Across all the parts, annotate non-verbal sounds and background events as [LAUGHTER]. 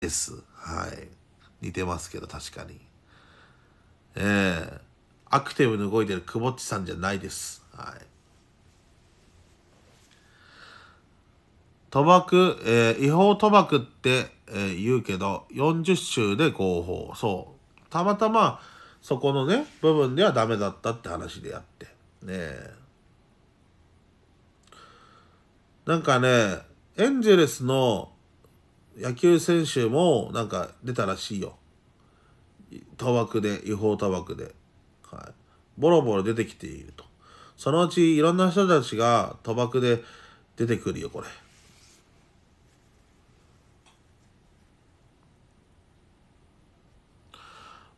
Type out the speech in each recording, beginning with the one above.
です。はい。似てますけど、確かに。ええー、アクティブに動いてるくぼっちさんじゃないです。はい。賭博、えー、違法賭博って、えー、言うけど、40州で合法。そう。たまたま、そこのね、部分ではダメだったって話でやって。ねえ。なんかね、エンジェルスの野球選手もなんか出たらしいよ。賭博で、違法賭博で。はい。ボロボロ出てきていると。そのうちいろんな人たちが賭博で出てくるよ、これ。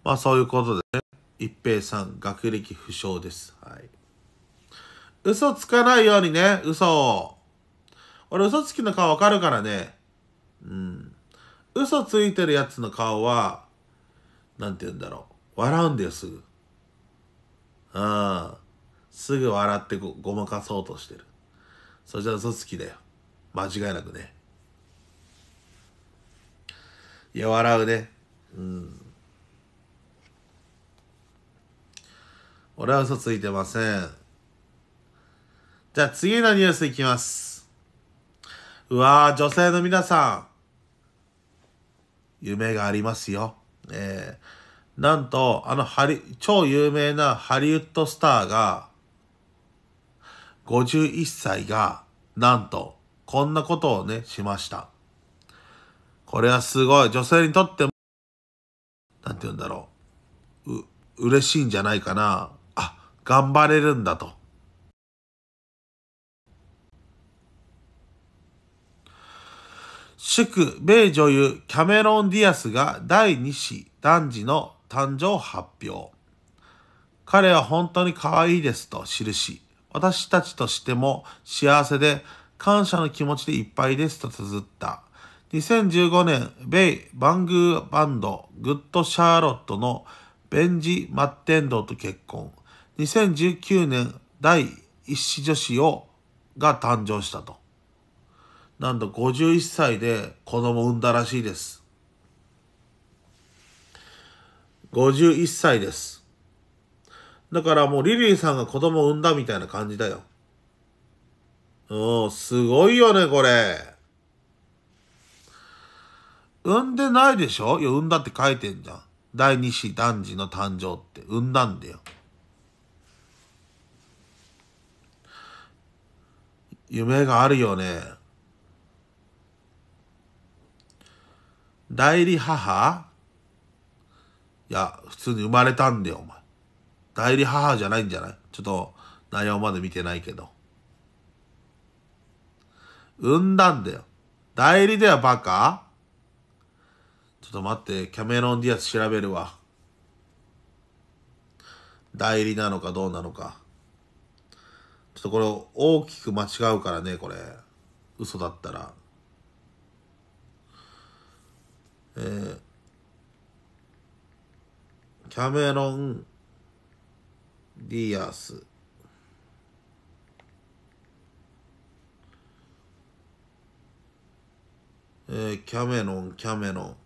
まあそういうことでね。一平さん、学歴不詳です。はい。嘘つかないようにね、嘘を。俺嘘つきの顔わかるからね。うん。嘘ついてるやつの顔は、なんて言うんだろう。笑うんだよ、すぐ。うん。すぐ笑ってごごまかそうとしてる。そしたら嘘つきだよ。間違いなくね。いや、笑うね。うん。俺は嘘ついてません。じゃあ次のニュースいきます。うわぁ、女性の皆さん。夢がありますよ。えー、なんと、あのハリ、超有名なハリウッドスターが、51歳が、なんと、こんなことをね、しました。これはすごい。女性にとっても、なんて言うんだろう。う、嬉しいんじゃないかな。あ、頑張れるんだと。祝米女優キャメロン・ディアスが第2子男児の誕生発表。彼は本当に可愛いですと記し、私たちとしても幸せで感謝の気持ちでいっぱいですと綴った。2015年、米バングーバンド、グッド・シャーロットのベンジ・マッテンドと結婚。2019年、第一子女子を、が誕生したと。なんと51歳で子供産んだらしいです。51歳です。だからもうリリーさんが子供産んだみたいな感じだよ。うん、すごいよね、これ。産んでないでしょいや、産んだって書いてんじゃん。第二子男児の誕生って。産んだんだよ。夢があるよね。代理母いや、普通に生まれたんだよ、お前。代理母じゃないんじゃないちょっと内容まで見てないけど。産んだんだよ。代理ではバカちょっと待って、キャメロン・ディアス調べるわ。代理なのかどうなのか。ちょっとこれ大きく間違うからね、これ。嘘だったら。えー、キャメロン・ディアスえー、キャメロン、キャメロン。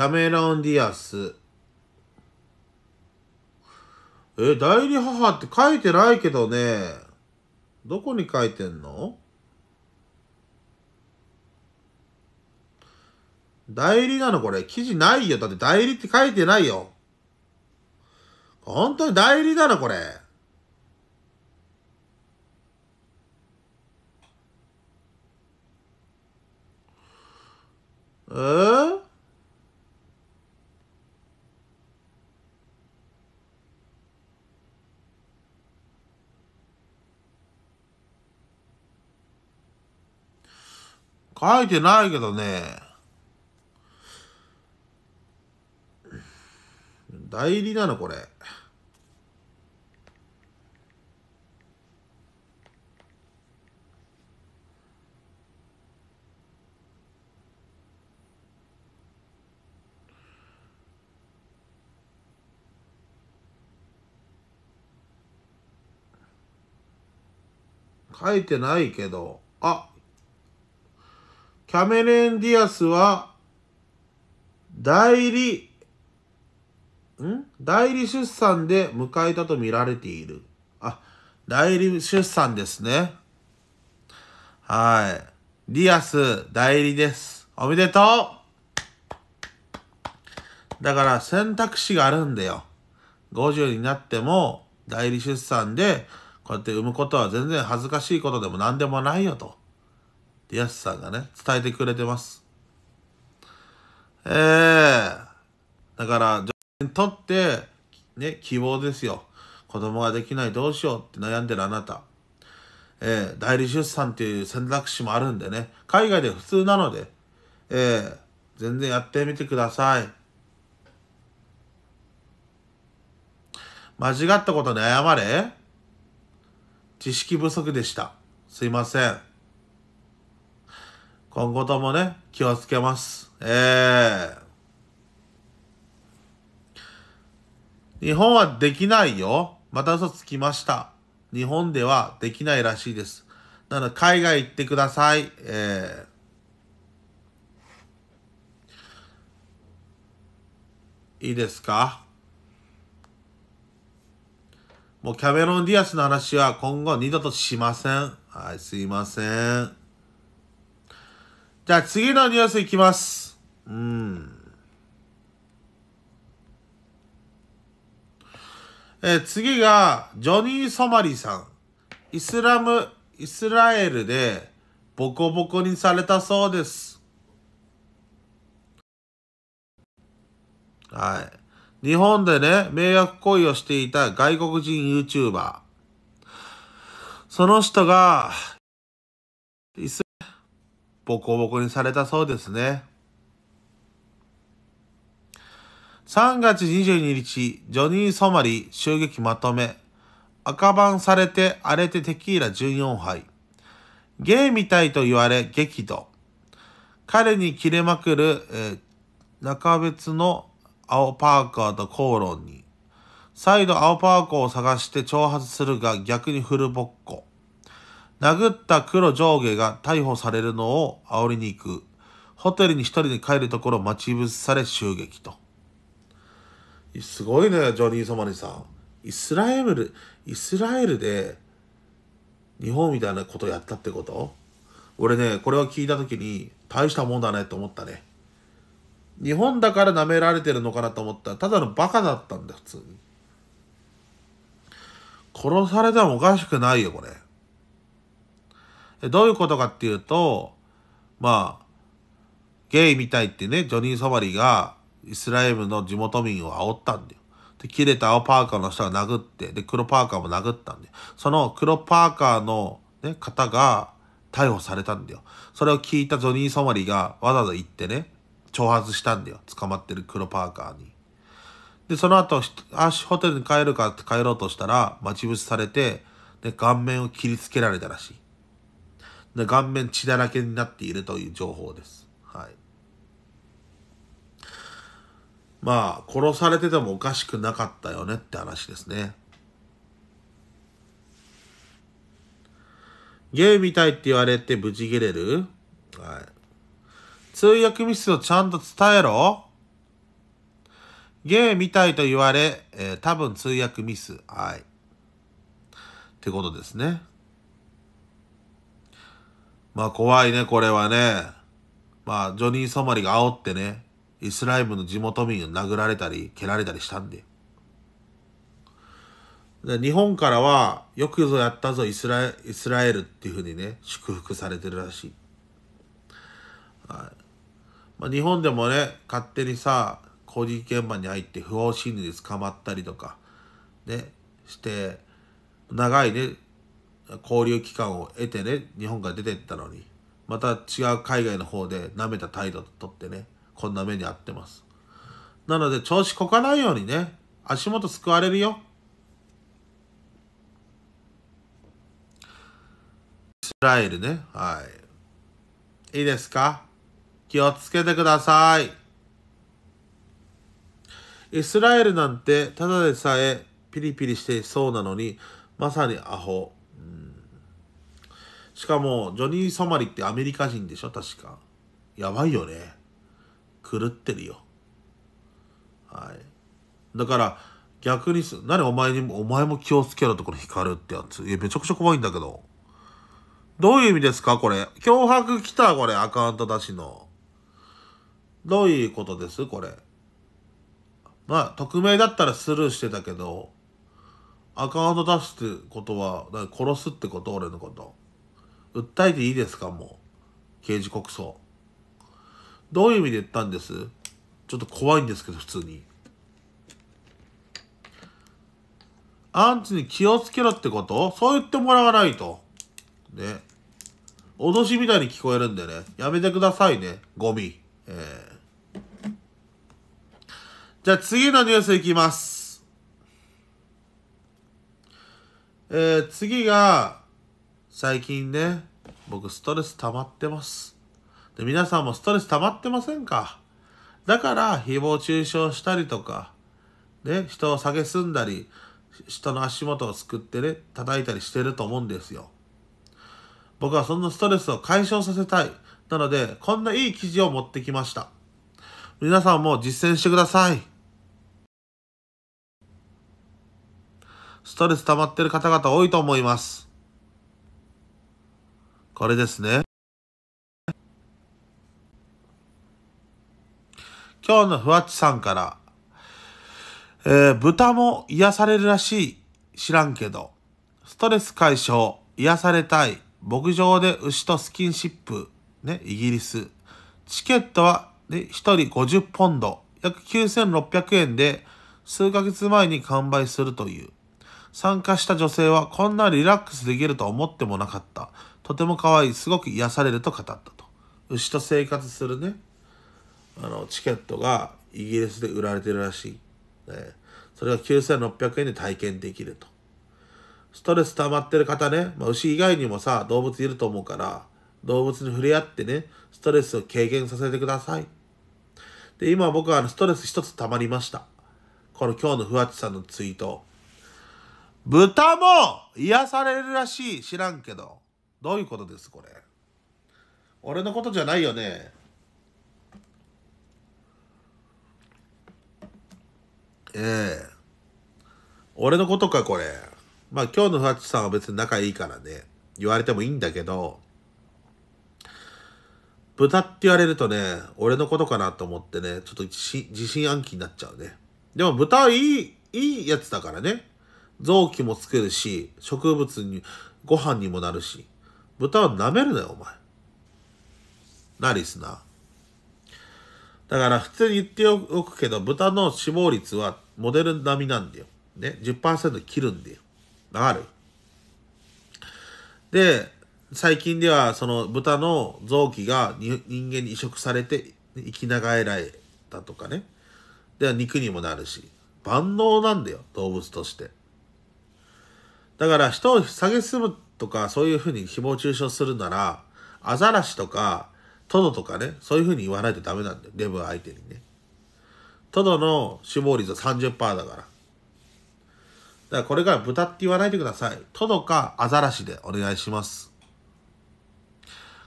キャメロン・ディアス。え、代理母って書いてないけどね。どこに書いてんの代理なのこれ。記事ないよ。だって代理って書いてないよ。本当に代理なのこれ。えー、書いてないけどね。代理なのこれ。書いてないけど、あ、キャメレン・ディアスは、代理、ん代理出産で迎えたと見られている。あ、代理出産ですね。はい。ディアス、代理です。おめでとうだから選択肢があるんだよ。50になっても代理出産でこうやって産むことは全然恥ずかしいことでも何でもないよと。リアスさんがね、伝えてくれてます。ええー、だから、女性にとって、ね、希望ですよ。子供ができないどうしようって悩んでるあなた。えー、代理出産っていう選択肢もあるんでね、海外で普通なので、えー、全然やってみてください。間違ったことに謝れ。知識不足でした。すいません。今後ともね、気をつけます。えー、日本はできないよ。また嘘つきました。日本ではできないらしいです。なので、海外行ってください。えー、いいですかもうキャメロン・ディアスの話は今後二度としません。はい、すいません。じゃあ次のニュースいきます。うん。えー、次が、ジョニー・ソマリさん。イスラム、イスラエルでボコボコにされたそうです。はい。日本でね、迷惑行為をしていた外国人 YouTuber。その人が、イスボコボコにされたそうですね。3月22日、ジョニー・ソマリ襲撃まとめ。赤番されて荒れてテキーラ14杯。ゲイみたいと言われ激怒。彼に切れまくる、えー、中別の青パーカーと口論に。再度青パーカーを探して挑発するが逆にフルボッコ。殴った黒上下が逮捕されるのを煽りに行く。ホテルに一人で帰るところ待ち伏せされ襲撃と。すごいね、ジョニー・ソマリさん。イスラエル、イスラエルで日本みたいなことやったってこと俺ね、これを聞いた時に大したもんだねと思ったね。日本だから舐められてるのかなと思ったら、ただのバカだったんだ、普通に。殺されてもおかしくないよ、これ。どういうことかっていうと、まあ、ゲイみたいってね、ジョニー・ソマリがイスラエルの地元民を煽ったんだよ。で、切れた青パーカーの人が殴って、で、黒パーカーも殴ったんで、その黒パーカーのね、方が逮捕されたんだよ。それを聞いたジョニー・ソマリがわざわざ行ってね、挑発したんだよ。捕まってる黒パーカーに。で、その後、足ホテルに帰るかって帰ろうとしたら、待ち伏せされて、で、顔面を切りつけられたらしい。で顔面血だらけになっているという情報です。はい。まあ、殺されててもおかしくなかったよねって話ですね。ゲイみたいって言われてブチ切れるはい。通訳ミスをちゃんと伝えろゲイみたいと言われ、えー、多分通訳ミス。はい。ってことですね。まあ怖いね、これはね。まあ、ジョニー・ソマリが煽ってね、イスラエルの地元民を殴られたり、蹴られたりしたんで。で日本からは、よくぞやったぞイスラ、イスラエルっていうふうにね、祝福されてるらしい。はい。まあ、日本でもね、勝手にさ、工事現場に入って不法侵入で捕まったりとか、ね、して、長いね、交流期間を得てね日本から出てったのにまた違う海外の方で舐めた態度とってねこんな目に遭ってますなので調子こかないようにね足元すくわれるよイスラエルねはいいいですか気をつけてくださいイスラエルなんてただでさえピリピリしてそうなのにまさにアホしかも、ジョニー・ソマリってアメリカ人でしょ確か。やばいよね。狂ってるよ。はい。だから、逆にす、何お前にも、お前も気をつけろとこの光るってやつ。いや、めちゃくちゃ怖いんだけど。どういう意味ですかこれ。脅迫来たこれ、アカウント出しの。どういうことですこれ。まあ、匿名だったらスルーしてたけど、アカウント出すってことは、殺すってこと俺のこと。訴えていいですかもう。刑事告訴。どういう意味で言ったんですちょっと怖いんですけど、普通に。アンチに気をつけろってことそう言ってもらわないと。ね。脅しみたいに聞こえるんでね。やめてくださいね。ゴミ。えー、じゃあ次のニュースいきます。えー、次が、最近ね、僕ストレス溜まってます。で、皆さんもストレス溜まってませんかだから、誹謗中傷したりとか、ね、人を蔑んだり、人の足元をすくってね、叩いたりしてると思うんですよ。僕はそんなストレスを解消させたい。なので、こんないい記事を持ってきました。皆さんも実践してください。ストレス溜まってる方々多いと思います。これですね。今日のふわっちさんから、えー、豚も癒されるらしい。知らんけど。ストレス解消、癒されたい。牧場で牛とスキンシップ。ね、イギリス。チケットは、ね、1人50ポンド。約9600円で、数ヶ月前に完売するという。参加した女性はこんなリラックスできると思ってもなかった。とても可愛い、すごく癒されると語ったと。牛と生活するね、あの、チケットがイギリスで売られてるらしい。ね、それが9600円で体験できると。ストレス溜まってる方ね、まあ、牛以外にもさ、動物いると思うから、動物に触れ合ってね、ストレスを軽減させてください。で、今僕はあのストレス一つ溜まりました。この今日のふわっちさんのツイート。豚も癒されるらしい。知らんけど。どういうことですこれ俺のことじゃないよねええー、俺のことかこれまあ今日のふわっちさんは別に仲いいからね言われてもいいんだけど豚って言われるとね俺のことかなと思ってねちょっと自信暗記になっちゃうねでも豚はいいいいやつだからね臓器も作るし植物にご飯にもなるし豚は舐めるなよ、お前。な、リスナー。だから普通に言っておくけど、豚の死亡率はモデル並みなんだよ。ね、10%切るんだよ。わかるで、最近ではその豚の臓器が人間に移植されて生き長えられたとかね。で、は、肉にもなるし。万能なんだよ、動物として。だから人を下げすむとかそういうふうに誹謗中傷するなら、アザラシとか、トドとかね、そういうふうに言わないとダメなんだよ。デブ相手にね。トドの死亡率は30%だから。だからこれから豚って言わないでください。トドかアザラシでお願いします。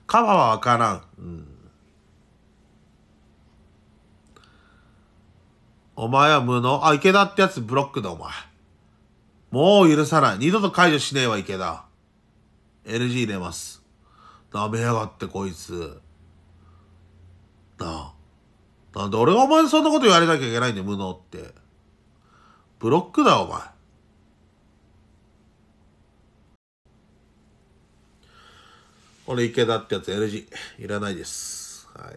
カバはわからん。うん。お前は無能。あ、池田ってやつブロックだ、お前。もう許さない。二度と解除しねえわ、池田。LG 入れます。ダメやがってこいつ。なあ。なんで俺がお前にそんなこと言われなきゃいけないんだよ、無能って。ブロックだお前。俺、池田ってやつ LG いらないです。はい。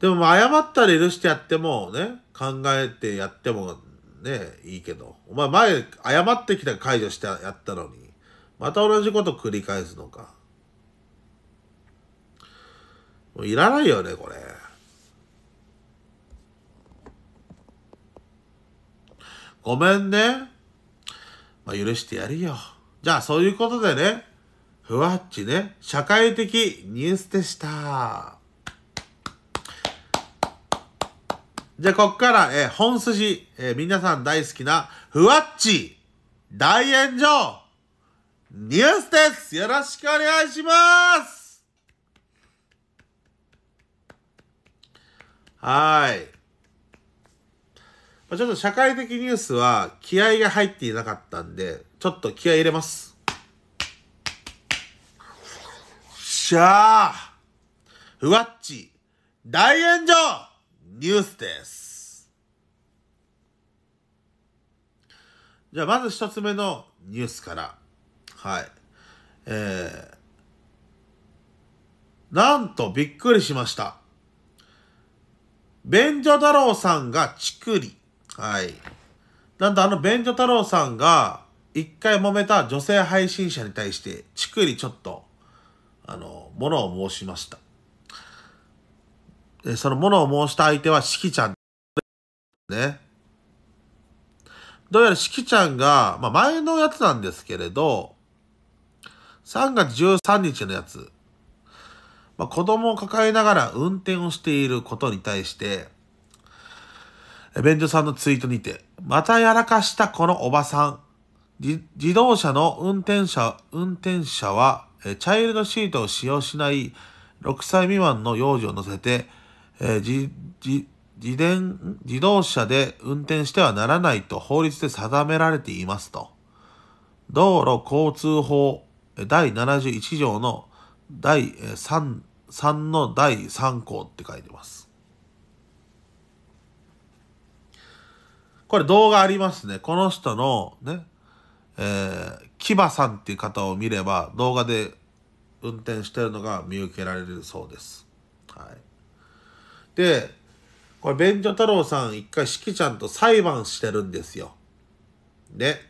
でも謝ったり許してやってもね、考えてやってもね、いいけど。お前前謝ってきた解除してやったのに。また同じこと繰り返すのか。もういらないよね、これ。ごめんね。まあ、許してやるよ。じゃあ、そういうことでね、ふわっちね、社会的ニュースでした。じゃあ、こっから、えー、本筋、えー、皆さん大好きな、ふわっち、大炎上ニュースですよろしくお願いしますはい。ちょっと社会的ニュースは気合が入っていなかったんで、ちょっと気合入れます。しゃあふわっち、大炎上ニュースです。じゃあまず一つ目のニュースから。はい。えー、なんとびっくりしました。便所太郎さんがチクリ。はい。なんとあの便所太郎さんが一回揉めた女性配信者に対してチクリちょっと、あの、ものを申しました。そのものを申した相手はしきちゃん。ね。どうやらしきちゃんが、まあ、前のやつなんですけれど、3月13日のやつ、まあ、子供を抱えながら運転をしていることに対して、便所さんのツイートにて、またやらかしたこのおばさん。自動車の運転者、運転者は、えチャイルドシートを使用しない6歳未満の幼児を乗せて、え自、自、自転、自動車で運転してはならないと法律で定められていますと。道路交通法第71条の第 3, 3の第3項って書いてます。これ動画ありますね。この人のね、えー、キバさんっていう方を見れば動画で運転してるのが見受けられるそうです。はい。で、これ、便所太郎さん一回しきちゃんと裁判してるんですよ。ね。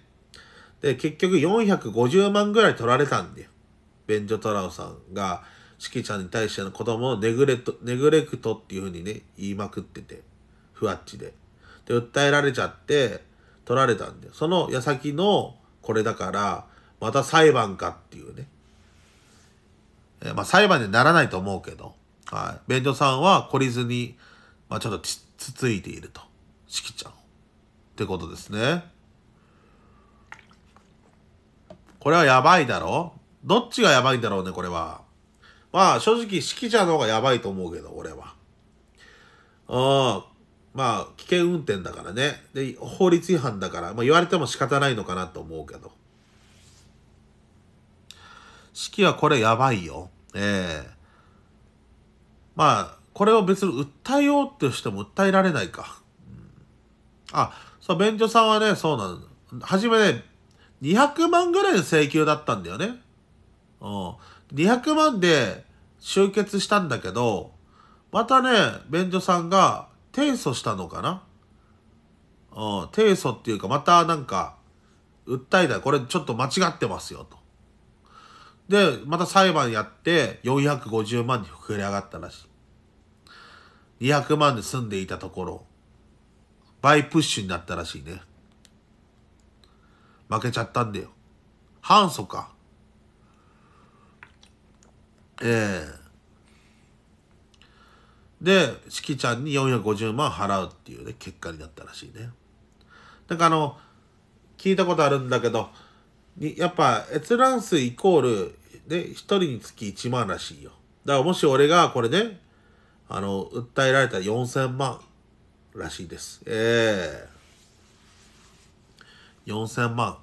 で、結局450万ぐらい取られたんだよ。ベンジョ・トラオさんが、しきちゃんに対しての子供をネグレトネグレクトっていうふうにね、言いまくってて、ふわっちで。で、訴えられちゃって、取られたんで、その矢先のこれだから、また裁判かっていうね。えまあ裁判にならないと思うけど、はい。ジョさんは懲りずに、まあちょっとつついていると。しきちゃん。ってことですね。これはやばいだろどっちがやばいんだろうね、これは。まあ、正直、指揮者の方がやばいと思うけど、俺は。うん。まあ、危険運転だからね。で、法律違反だから、まあ、言われても仕方ないのかなと思うけど。揮はこれやばいよ。ええー、まあ、これを別に訴えようとしても訴えられないか。うん、あ、そう、便所さんはね、そうなの。初めね、200万ぐらいの請求だったんだよね。うん。200万で集結したんだけど、またね、便所さんが提訴したのかなうん、提訴っていうか、またなんか、訴えたこれちょっと間違ってますよ、と。で、また裁判やって450万に膨れ上がったらしい。200万で住んでいたところ、倍プッシュになったらしいね。負けちゃったんだよ。反訴か。ええー、で、しきちゃんに450万払うっていうね、結果になったらしいね。なんかあの、聞いたことあるんだけど、にやっぱ閲覧数イコール、ね、1人につき1万らしいよ。だからもし俺がこれね、あの、訴えられたら4000万らしいです。ええー4000万。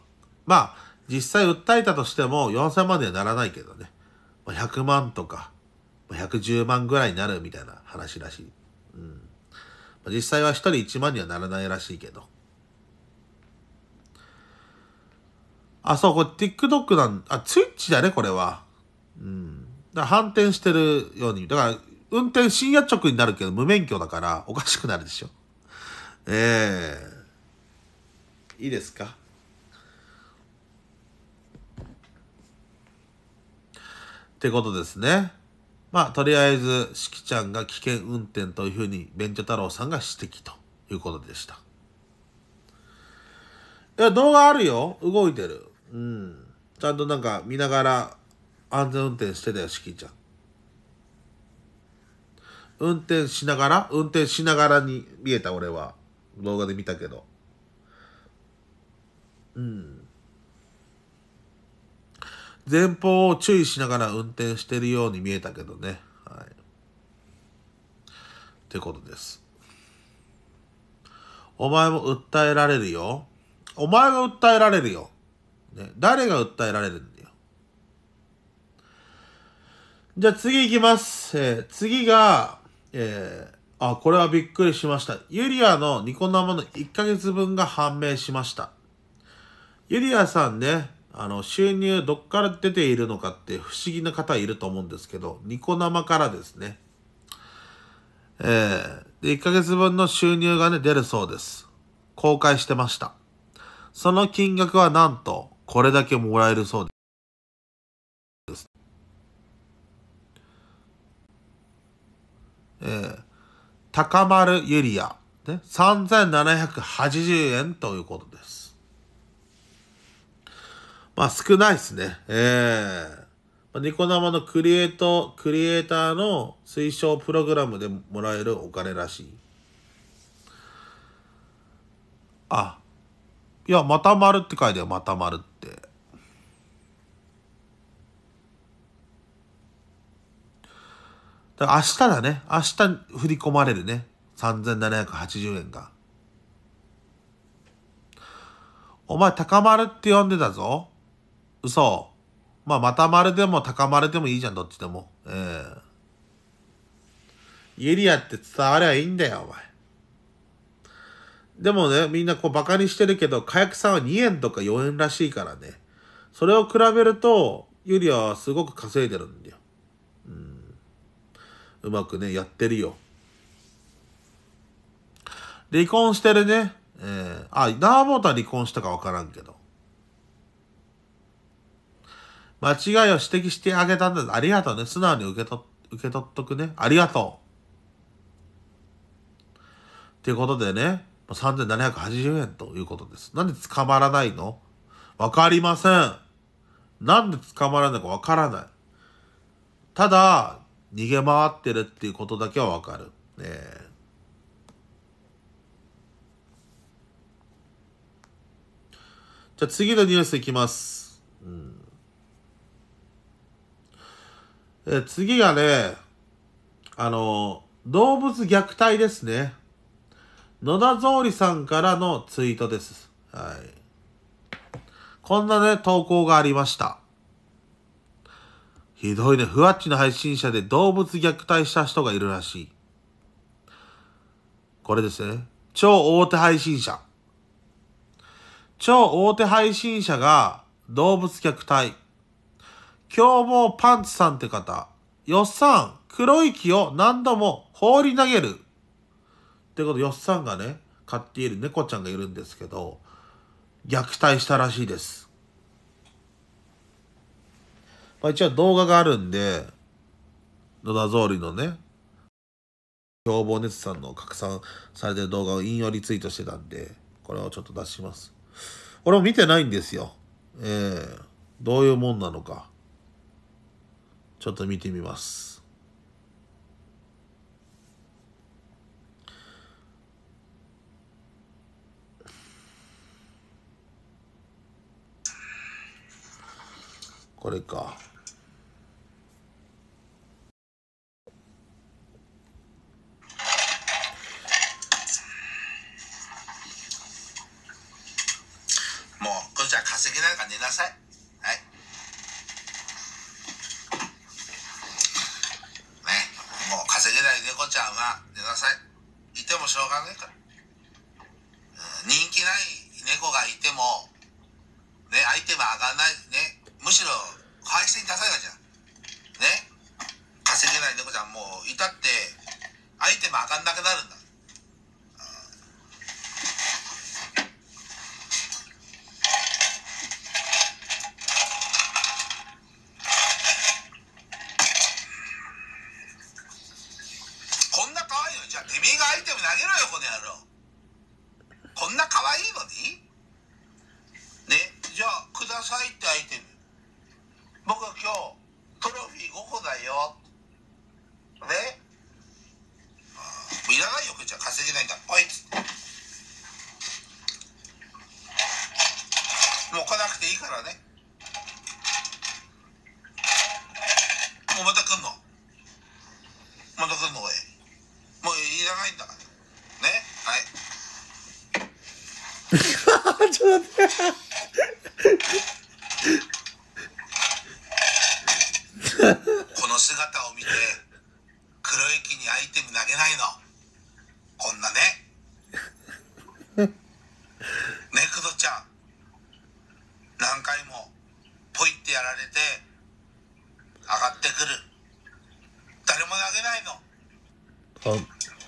まあ、実際訴えたとしても4000万にはならないけどね。100万とか、110万ぐらいになるみたいな話らしい。うん。実際は1人1万にはならないらしいけど。あ、そう、これ TikTok なん、あ、Twitch だね、これは。うん。だ反転してるように。だから、運転深夜直になるけど無免許だからおかしくなるでしょ。ええーいいですかってことですね。まあ、とりあえず、しきちゃんが危険運転というふうに、ベンチョ太郎さんが指摘ということでした。いや、動画あるよ。動いてる。うん。ちゃんとなんか見ながら安全運転してたよ、しきちゃん。運転しながら運転しながらに見えた、俺は。動画で見たけど。うん。前方を注意しながら運転してるように見えたけどね。はい。ってことです。お前も訴えられるよ。お前が訴えられるよ。ね、誰が訴えられるんだよ。じゃあ次行きます。えー、次が、えー、あ、これはびっくりしました。ユリアのニコ生の1ヶ月分が判明しました。ゆりやさんね、あの、収入どっから出ているのかって不思議な方いると思うんですけど、ニコ生からですね。えー、で、1ヶ月分の収入がね、出るそうです。公開してました。その金額はなんと、これだけもらえるそうです。えー、高丸ゆりや、ね、3780円ということです。まあ少ないですね。ええー、ニコ生のクリエイト、クリエイターの推奨プログラムでもらえるお金らしい。あ、いや、また丸って書いてある、また丸って。だ明日だね。明日振り込まれるね。3780円が。お前、高丸って呼んでたぞ。嘘。まあ、また丸でも高丸でもいいじゃん、どっちでも。ええー、ユリアって伝わりゃいいんだよ、お前。でもね、みんなこう馬鹿にしてるけど、火薬さんは2円とか4円らしいからね。それを比べると、ユリアはすごく稼いでるんだよ。うん。うまくね、やってるよ。離婚してるね。えー、あ、ナーボーとは離婚したかわからんけど。間違いを指摘してあげたんだ。ありがとうね。素直に受け取、受け取っとくね。ありがとう。っていうことでね、3780円ということです。なんで捕まらないのわかりません。なんで捕まらないかわからない。ただ、逃げ回ってるっていうことだけはわかる。ねじゃあ次のニュースいきます。え次がね、あの、動物虐待ですね。野田蔵里さんからのツイートです。はい。こんなね、投稿がありました。ひどいね、ふわっちの配信者で動物虐待した人がいるらしい。これですね。超大手配信者。超大手配信者が動物虐待。凶暴パンツさんって方、よっさん、黒い木を何度も放り投げる。ってこと、よっさんがね、飼っている猫ちゃんがいるんですけど、虐待したらしいです。まあ、一応動画があるんで、野田総理のね、凶暴熱さんの拡散されてる動画を引用リツイートしてたんで、これをちょっと出します。俺も見てないんですよ。ええー、どういうもんなのか。ちょっと見てみます。これか。もうこれじゃ稼ぎなんか寝なさい。もう稼げない猫ちゃんは寝なさいいてもしょうがないから、うん、人気ない猫がいてもね相手も上がらないねむしろ配信出さないじゃんね稼げない猫ちゃんもういたって相手も上がんなくなるんだ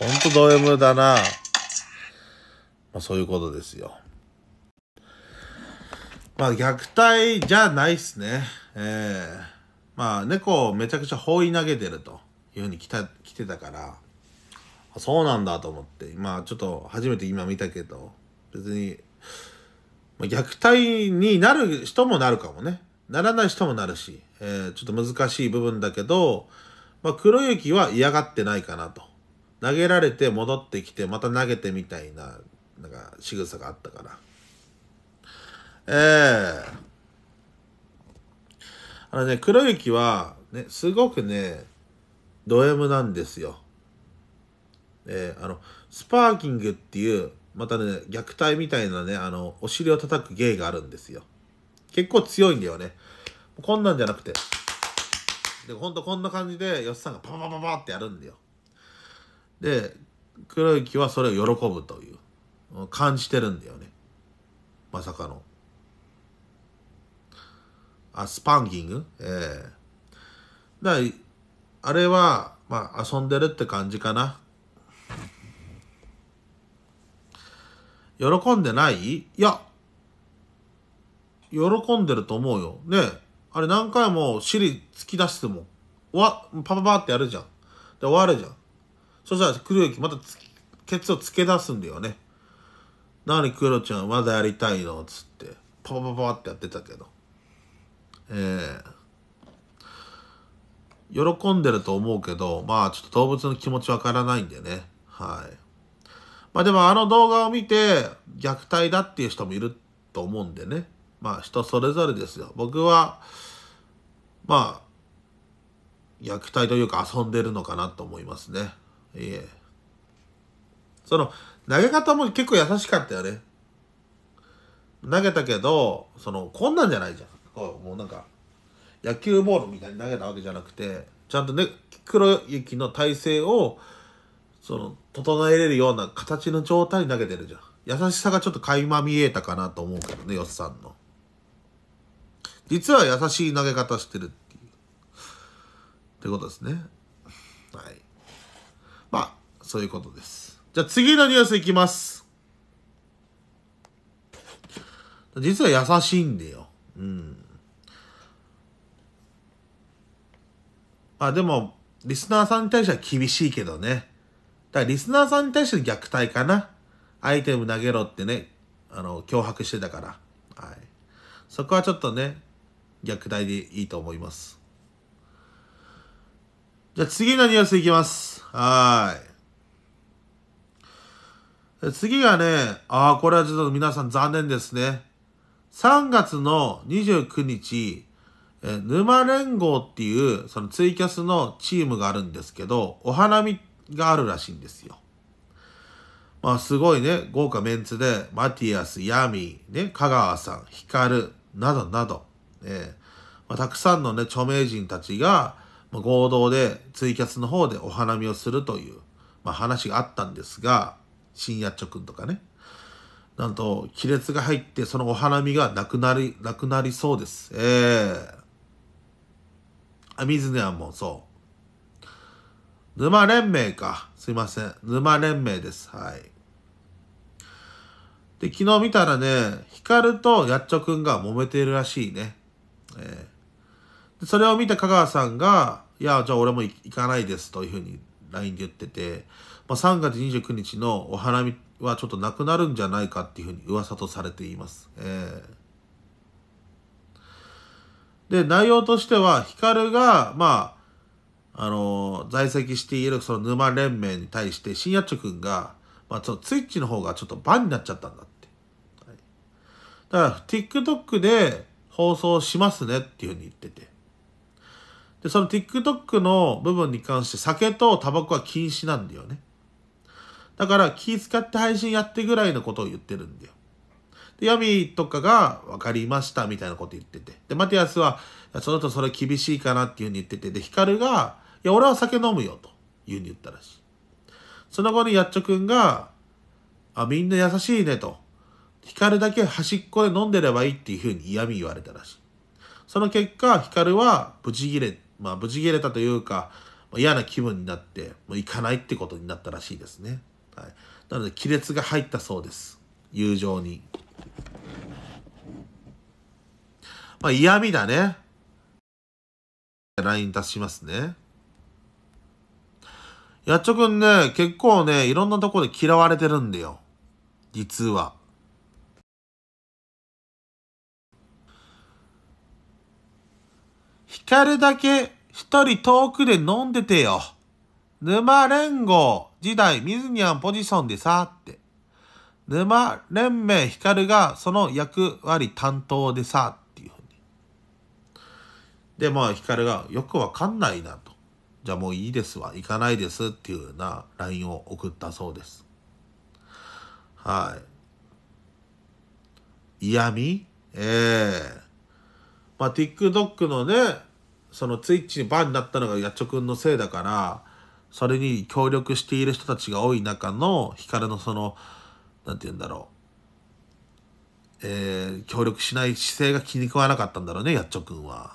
ほんとド M だな。まあ、そういうことですよ。まあ、虐待じゃないっすね。ええー、まあ、猫をめちゃくちゃ放り投げてるというふうに来た、来てたから、そうなんだと思って、まあ、ちょっと初めて今見たけど、別に、まあ、虐待になる人もなるかもね。ならない人もなるし、えー、ちょっと難しい部分だけど、まあ、黒雪は嫌がってないかなと。投げられて戻ってきてまた投げてみたいななんか仕草があったからええー、あのね黒雪はねすごくねド M なんですよえー、あのスパーキングっていうまたね虐待みたいなねあのお尻を叩く芸があるんですよ結構強いんだよねこんなんじゃなくてでほんとこんな感じでよさんがパパパパってやるんだよで黒雪はそれを喜ぶという感じてるんだよねまさかのあスパンキングええー、だあれはまあ遊んでるって感じかな喜んでないいや喜んでると思うよねあれ何回も尻突き出してもわパパパってやるじゃんで終わるじゃんそしたら黒キ、またケツを付け出すんだよね。なに黒ちゃんまだやりたいのつってパパパパってやってたけど。ええー、喜んでると思うけど、まあちょっと動物の気持ちわからないんでね。はい。まあでもあの動画を見て虐待だっていう人もいると思うんでね。まあ人それぞれですよ。僕は、まあ、虐待というか遊んでるのかなと思いますね。ええ。その、投げ方も結構優しかったよね。投げたけど、その、こんなんじゃないじゃん。もうなんか、野球ボールみたいに投げたわけじゃなくて、ちゃんとね、黒雪の体勢を、その、整えれるような形の状態に投げてるじゃん。優しさがちょっと垣間見えたかなと思うけどね、よっさんの。実は優しい投げ方してるっていう。ってことですね。はい。まあ、そういうことです。じゃあ次のニュースいきます。実は優しいんだよ。うん。まあでも、リスナーさんに対しては厳しいけどね。だからリスナーさんに対しての虐待かな。アイテム投げろってね、あの、脅迫してたから。はい。そこはちょっとね、虐待でいいと思います。じゃあ次のニュースいきます。はい。次がね、ああ、これはちょっと皆さん残念ですね。3月の29日、え沼連合っていうそのツイキャスのチームがあるんですけど、お花見があるらしいんですよ。まあすごいね、豪華メンツで、マティアス、ヤミー、ね、香川さん、ヒカル、などなど、えまあ、たくさんのね、著名人たちが、合同でツイキャスの方でお花見をするという、まあ、話があったんですが、深夜直とかね。なんと、亀裂が入って、そのお花見がなくなり、なくなりそうです。ええー。あ、水根はもうそう。沼連盟か。すいません。沼連盟です。はい。で、昨日見たらね、ヒカルとヤッチョくんが揉めているらしいね。えーそれを見た香川さんが、いや、じゃあ俺も行かないですというふうに LINE で言ってて、まあ、3月29日のお花見はちょっとなくなるんじゃないかっていうふうに噂とされています。えー、で、内容としては、ヒカルが、まあ、あのー、在籍しているその沼連盟に対して、新八丁くんが、まあ、そのツイッチの方がちょっとバンになっちゃったんだって。はい、だから、TikTok で放送しますねっていうふうに言ってて。で、その TikTok の部分に関して酒とタバコは禁止なんだよね。だから気使って配信やってぐらいのことを言ってるんだよ。で、ヤミとかが分かりましたみたいなこと言ってて。で、マティアスは、そのとそれ厳しいかなっていうふうに言ってて。で、ヒカルが、いや、俺は酒飲むよというふうに言ったらしい。その後にやっちょくんが、あ、みんな優しいねと。ヒカルだけ端っこで飲んでればいいっていうふうに嫌味言われたらしい。その結果、ヒカルはブチギレまあ、無事切れたというか、嫌な気分になって、もう行かないってことになったらしいですね。はい。なので、亀裂が入ったそうです。友情に。まあ、嫌味だね。LINE 出しますね。やっちょくんね、結構ね、いろんなとこで嫌われてるんだよ。実は。光だけ一人遠くで飲んでてよ。沼連合時代水にゃんポジションでさって。沼連盟光がその役割担当でさっていうふうに。で、まあ光がよくわかんないなと。じゃあもういいですわ。行かないですっていうような LINE を送ったそうです。はい。嫌味ええー、まあ TikTok のね、そのツイッチにバーになったのがやっちょくんのせいだからそれに協力している人たちが多い中のヒカルのその何て言うんだろうえー、協力しない姿勢が気に食わなかったんだろうねやっちょくんは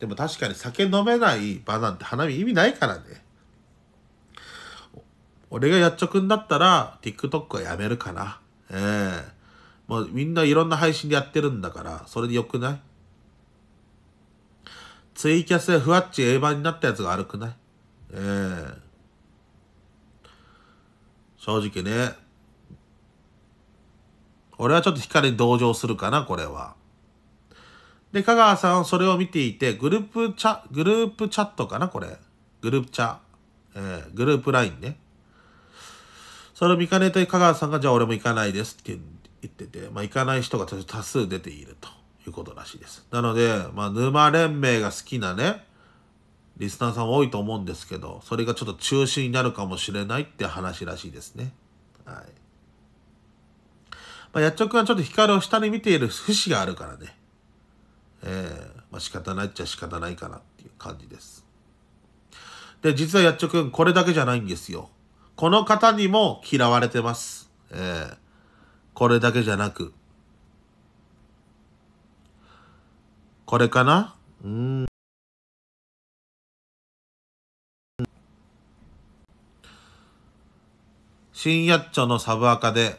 でも確かに酒飲めない場なんて花見意味ないからね俺がやっちょくんだったら TikTok はやめるかなええー、もうみんないろんな配信でやってるんだからそれでよくないツイキャスでふわっち A 版になったやつが悪くないええー、正直ね。俺はちょっと光に同情するかな、これは。で、香川さんはそれを見ていて、グループチャ、グループチャットかな、これ。グループチャ、えー、グループラインね。それを見かねて香川さんが、じゃあ俺も行かないですって言ってて、まあ行かない人が多数出ていると。いうことらしいです。なので、まあ、沼連盟が好きなね、リスナーさん多いと思うんですけど、それがちょっと中止になるかもしれないって話らしいですね。はい。まあ、やっちょくはちょっと光を下に見ている節があるからね。ええー、まあ、仕方ないっちゃ仕方ないかなっていう感じです。で、実はやっちょくん、これだけじゃないんですよ。この方にも嫌われてます。ええー、これだけじゃなく、これかなうん。新八丁のサブアカで、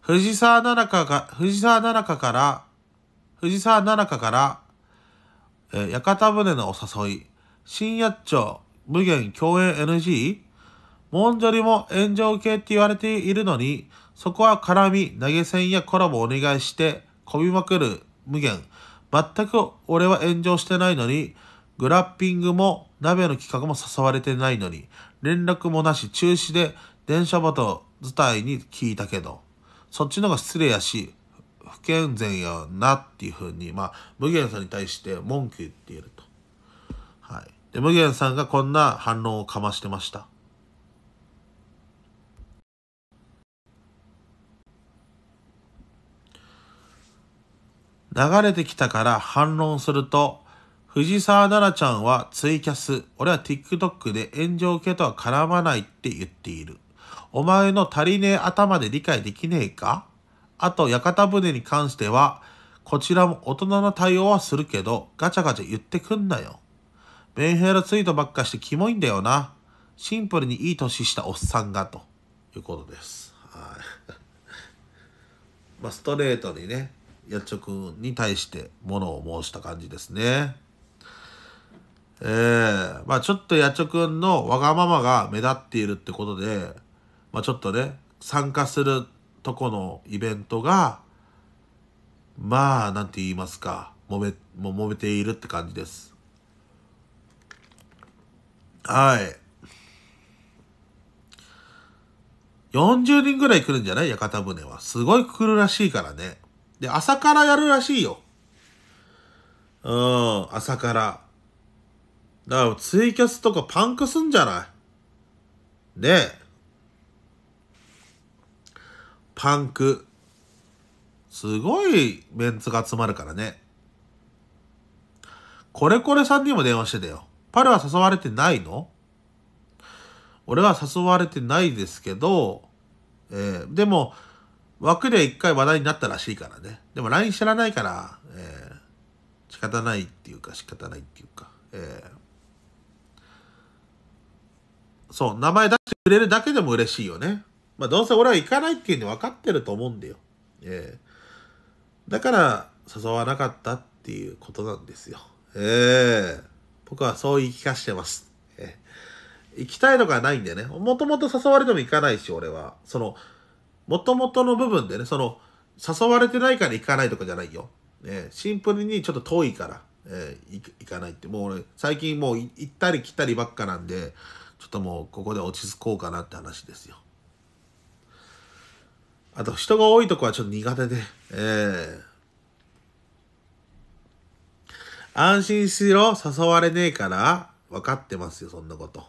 藤沢七香が、藤沢七香から、藤沢七香から、えー、屋形船のお誘い、新八丁、無限共演 NG? モンジョリも炎上系って言われているのに、そこは絡み、投げ銭やコラボお願いして、こびまくる無限。全く俺は炎上してないのに、グラッピングも鍋の企画も誘われてないのに、連絡もなし中止で電車バト自体に聞いたけど、そっちの方が失礼やし、不健全やなっていうふうに、まあ、無限さんに対して文句言っていると。はい。で、無限さんがこんな反論をかましてました。流れてきたから反論すると、藤沢奈々ちゃんはツイキャス、俺は TikTok で炎上系とは絡まないって言っている。お前の足りねえ頭で理解できねえかあと、屋形船に関しては、こちらも大人の対応はするけど、ガチャガチャ言ってくんなよ。メンヘラツイートばっかしてキモいんだよな。シンプルにいい年したおっさんが、ということです。はい。[LAUGHS] まあ、ストレートにね、やちょく君に対してものを申した感じですね。えー、まあちょっとやちょく君のわがままが目立っているってことで、まあちょっとね、参加するとこのイベントが、まあ、なんて言いますか、揉め、も揉めているって感じです。はい。40人ぐらい来るんじゃない屋形船は。すごい来るらしいからね。で、朝からやるらしいよ。うん、朝から。だからツイキャスとかパンクすんじゃないねえ。パンク。すごいメンツが集まるからね。これこれさんにも電話してたよ。パルは誘われてないの俺は誘われてないですけど、えー、でも、枠で一回話題になったらしいからね。でも LINE 知らないから、えー、仕方ないっていうか仕方ないっていうか、えー、そう、名前出してくれるだけでも嬉しいよね。まあどうせ俺は行かないっていうの分かってると思うんだよ。えー、だから誘わなかったっていうことなんですよ。えー、僕はそう言い聞かしてます。えー、行きたいのがないんだよね。もともと誘われても行かないし、俺は。その、もともとの部分でね、その、誘われてないから行かないとかじゃないよ。ね、シンプルにちょっと遠いから、えー、行かないって。もう俺、最近もう行ったり来たりばっかなんで、ちょっともうここで落ち着こうかなって話ですよ。あと、人が多いとこはちょっと苦手で、えー、安心しろ、誘われねえから、分かってますよ、そんなこと。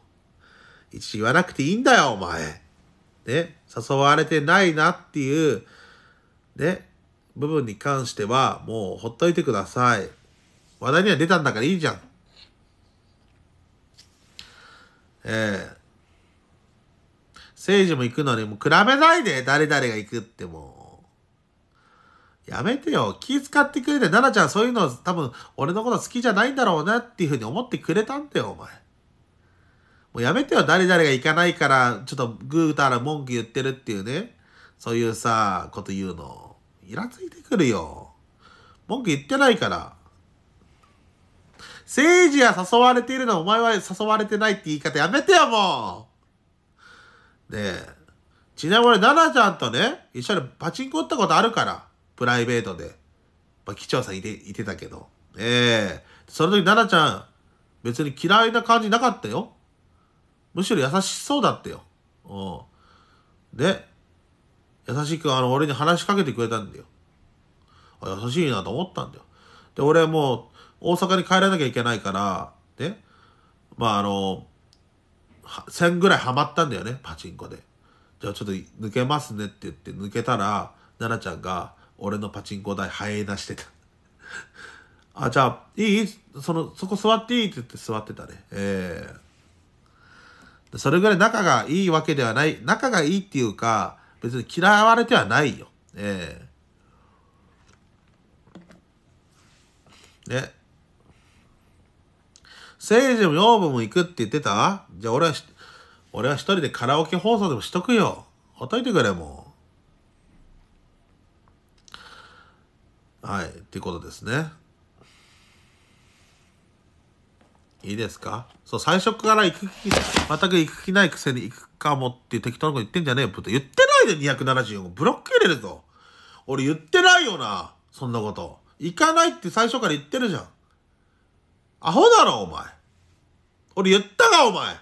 一言わなくていいんだよ、お前。ね、誘われてないなっていう、ね、部分に関しては、もうほっといてください。話題には出たんだからいいじゃん。ええー、政治も行くのに、もう比べないで、誰々が行くってもう。やめてよ。気使ってくれて、奈々ちゃんそういうの多分、俺のこと好きじゃないんだろうなっていうふうに思ってくれたんだよ、お前。もうやめてよ、誰々が行かないから、ちょっとグータラ文句言ってるっていうね、そういうさ、こと言うの。イラついてくるよ。文句言ってないから。政治が誘われているのお前は誘われてないって言い方やめてよ、もうねえ。ちなみに俺、奈々ちゃんとね、一緒にパチンコ打ったことあるから。プライベートで。まあ、機長さんいて、いてたけど。ええその時、奈々ちゃん、別に嫌いな感じなかったよ。むしろ優しそうだってよ。うん。で、優しくあの俺に話しかけてくれたんだよ。あ優しいなと思ったんだよ。で、俺はもう大阪に帰らなきゃいけないから、ね、まああの、1000ぐらいハマったんだよね、パチンコで。じゃあちょっと抜けますねって言って抜けたら、奈々ちゃんが俺のパチンコ台ハエなしてた。あ、じゃあ、いいその、そこ座っていいって言って座ってたね。ええーそれぐらい仲がいいわけではない。仲がいいっていうか、別に嫌われてはないよ。ええー、ね。聖治も養分も行くって言ってたじゃあ俺は、俺は一人でカラオケ放送でもしとくよ。ほっといてくれ、もう。はい、っていうことですね。いいですかそう、最初から行く気、全く行く気ないくせに行くかもって適当なこと言ってんじゃねえよ、プって言ってないで274。ブロック入れるぞ。俺言ってないよな。そんなこと。行かないって最初から言ってるじゃん。アホだろ、お前。俺言ったか、お前。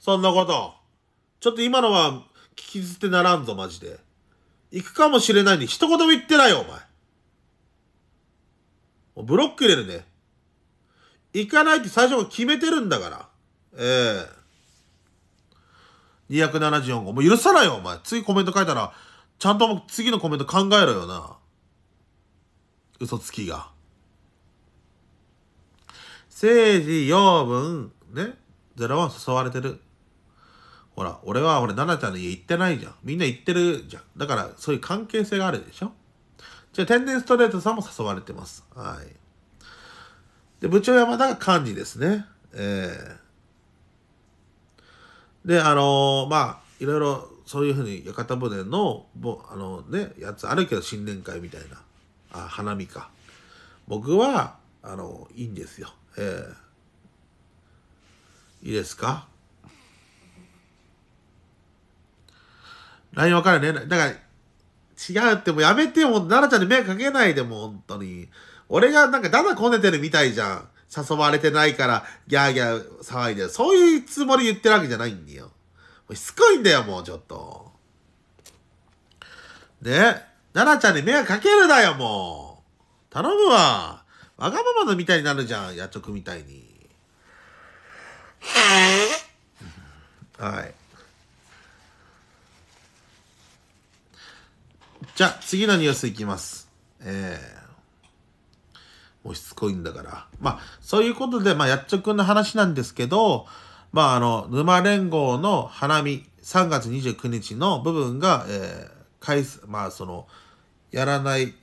そんなこと。ちょっと今のは聞き捨てならんぞ、マジで。行くかもしれないに一言も言ってないよ、お前。ブロック入れるね。行かないって最初決めてるんだから。ええー。274号。もう許さないよ、お前。次コメント書いたら、ちゃんと次のコメント考えろよな。嘘つきが。政治養分、ね。ゼロワン誘われてる。ほら、俺は、俺、奈々ちゃんの家行ってないじゃん。みんな行ってるじゃん。だから、そういう関係性があるでしょじゃあ、天然ストレートさんも誘われてます。はい。で、部長山田が幹事ですね。えー、で、あのー、まあ、いろいろそういうふうに屋形船の、あのね、やつあるけど新年会みたいな、あ、花見か。僕は、あの、いいんですよ。えー、いいですか ?LINE 分からね。だから、違うってもうやめても、奈々ちゃんに目かけないでも、本当に。俺がなんかだだこねてるみたいじゃん。誘われてないから、ギャーギャー騒いでそういうつもり言ってるわけじゃないんだよ。もうしつこいんだよ、もうちょっと。ね奈々ちゃんに迷惑かけるだよ、もう。頼むわ。わがままのみたいになるじゃん、やっとくみたいに。はい。じゃあ、次のニュースいきます。えーしつこいんだから。まあ、そういうことで、まあ、やっちょくんの話なんですけど、まあ、あの、沼連合の花見、3月29日の部分が、えー、開まあ、その、やらない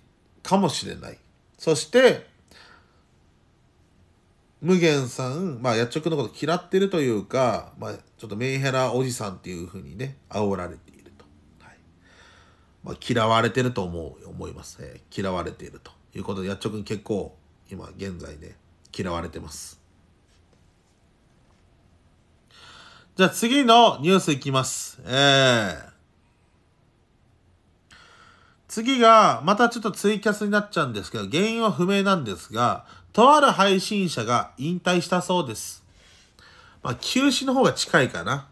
かもしれない。そして、無限さん、まあ、薬局のこと嫌ってるというか、まあ、ちょっとメンヘラおじさんっていうふうにね、煽られていると。はい。まあ、嫌われてると思う、思います、ね。嫌われているということで、薬局に結構今現在ね嫌われてますじゃあ次のニュースいきますえー、次がまたちょっとツイキャスになっちゃうんですけど原因は不明なんですがとある配信者が引退したそうですまあ休止の方が近いかな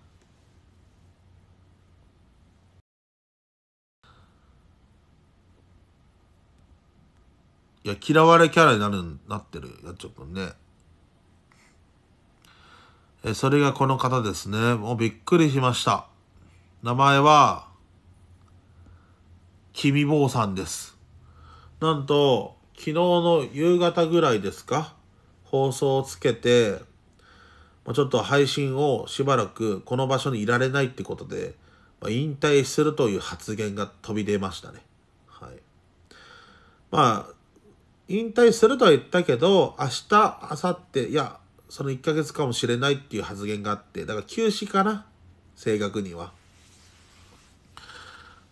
いや、嫌われキャラになる、なってる、やっちょくんね。え、それがこの方ですね。もうびっくりしました。名前は、君坊さんです。なんと、昨日の夕方ぐらいですか、放送をつけて、ちょっと配信をしばらくこの場所にいられないってことで、ま引退するという発言が飛び出ましたね。はい。まあ、引退するとは言ったけど、明日、明後日、いや、その1ヶ月かもしれないっていう発言があって、だから休止かな正確には。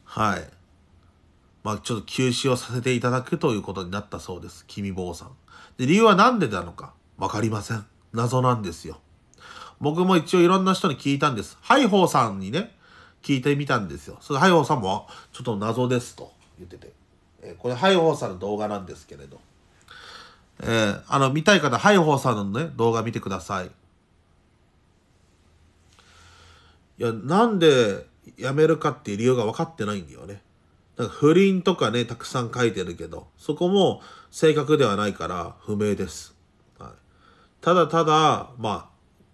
はい。まあ、ちょっと休止をさせていただくということになったそうです。君坊さん。で、理由は何でなのかわかりません。謎なんですよ。僕も一応いろんな人に聞いたんです。ハイホーさんにね、聞いてみたんですよ。それハイホーさんも、ちょっと謎ですと言ってて。えこれ、ハイホーさんの動画なんですけれど。えー、あの、見たい方、ハイホーさんのね、動画見てください。いや、なんで辞めるかっていう理由が分かってないんだよね。なんか不倫とかね、たくさん書いてるけど、そこも正確ではないから不明です。はい、ただただ、まあ、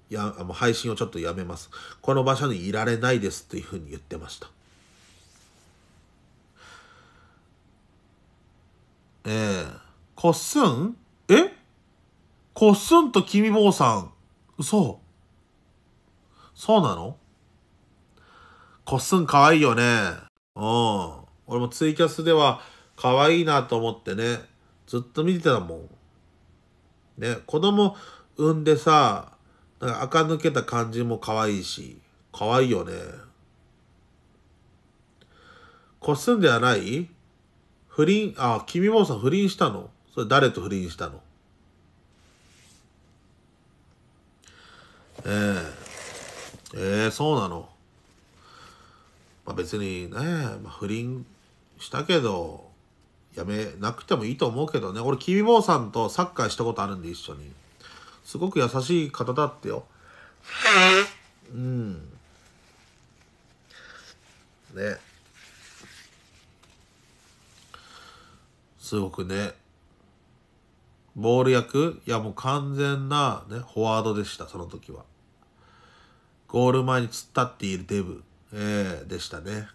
や、配信をちょっとやめます。この場所にいられないですっていうふうに言ってました。ええー、こっすんえこっすんと君坊さん。嘘。そうなのこっすん可愛いよね。うん。俺もツイキャスでは可愛いなと思ってね。ずっと見てたもん。ね、子供産んでさ、なんか垢抜けた感じも可愛いし、可愛いよね。こっすんではない不倫、あ、君坊さ、ん不倫したのそれ誰と不倫したのえー、えー、そうなの。まあ、別にね、まあ、不倫したけど、やめなくてもいいと思うけどね。俺、君び坊さんとサッカーしたことあるんで、一緒に。すごく優しい方だってよ。うん。ね。すごくね。ボール役いやもう完全な、ね、フォワードでした、その時は。ゴール前に突っ立っているデブ、えー、でしたね。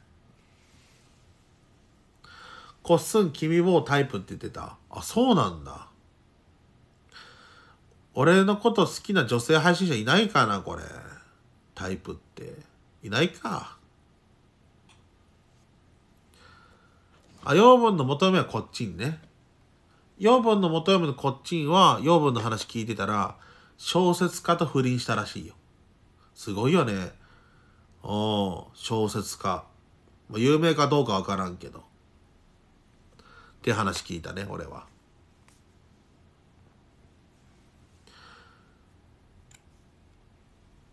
こっすん君もタイプって言ってた。あ、そうなんだ。俺のこと好きな女性配信者いないかな、これ。タイプって。いないか。あ、養分の求めはこっちにね。養分の元嫁のこっちんは養分の話聞いてたら、小説家と不倫したらしいよ。すごいよね。おお、小説家。まあ、有名かどうかわからんけど。って話聞いたね、俺は。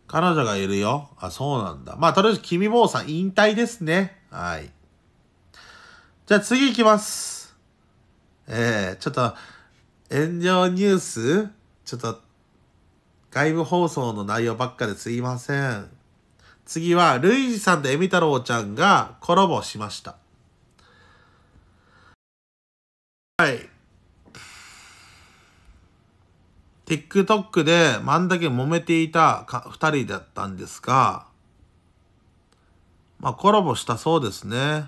彼女がいるよ。あ、そうなんだ。まあ、とりあえず、君坊さん、引退ですね。はい。じゃあ次行きます。えー、ちょっと、炎上ニュースちょっと、外部放送の内容ばっかですいません。次は、ルイジさんとエミ太郎ちゃんがコラボしました。はい。TikTok でまんだけ揉めていた2人だったんですが、まあコラボしたそうですね。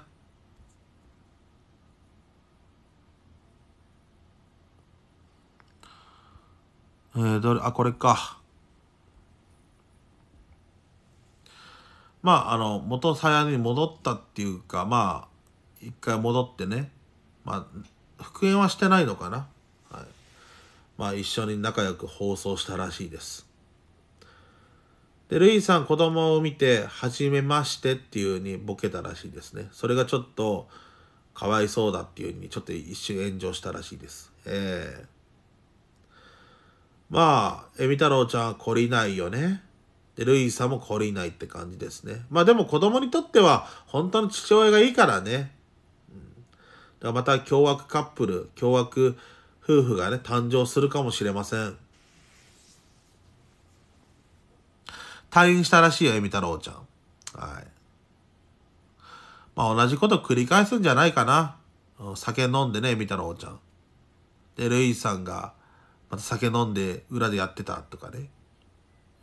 えー、どれ、あ、これか。まあ、あの、元さやに戻ったっていうか、まあ、一回戻ってね、まあ、復縁はしてないのかな。はい。まあ、一緒に仲良く放送したらしいです。で、ルイさん子供を見て、はじめましてっていう風にボケたらしいですね。それがちょっと、かわいそうだっていう風に、ちょっと一瞬炎上したらしいです。ええーまあ、エミ太郎ちゃんは懲りないよね。で、ルイさんも懲りないって感じですね。まあでも子供にとっては、本当の父親がいいからね。うん、だからまた凶悪カップル、凶悪夫婦がね、誕生するかもしれません。退院したらしいよ、エミ太郎ちゃん。はい。まあ同じこと繰り返すんじゃないかな。酒飲んでね、エミ太郎ちゃん。で、ルイさんが、また酒飲んで裏でやってたとかね、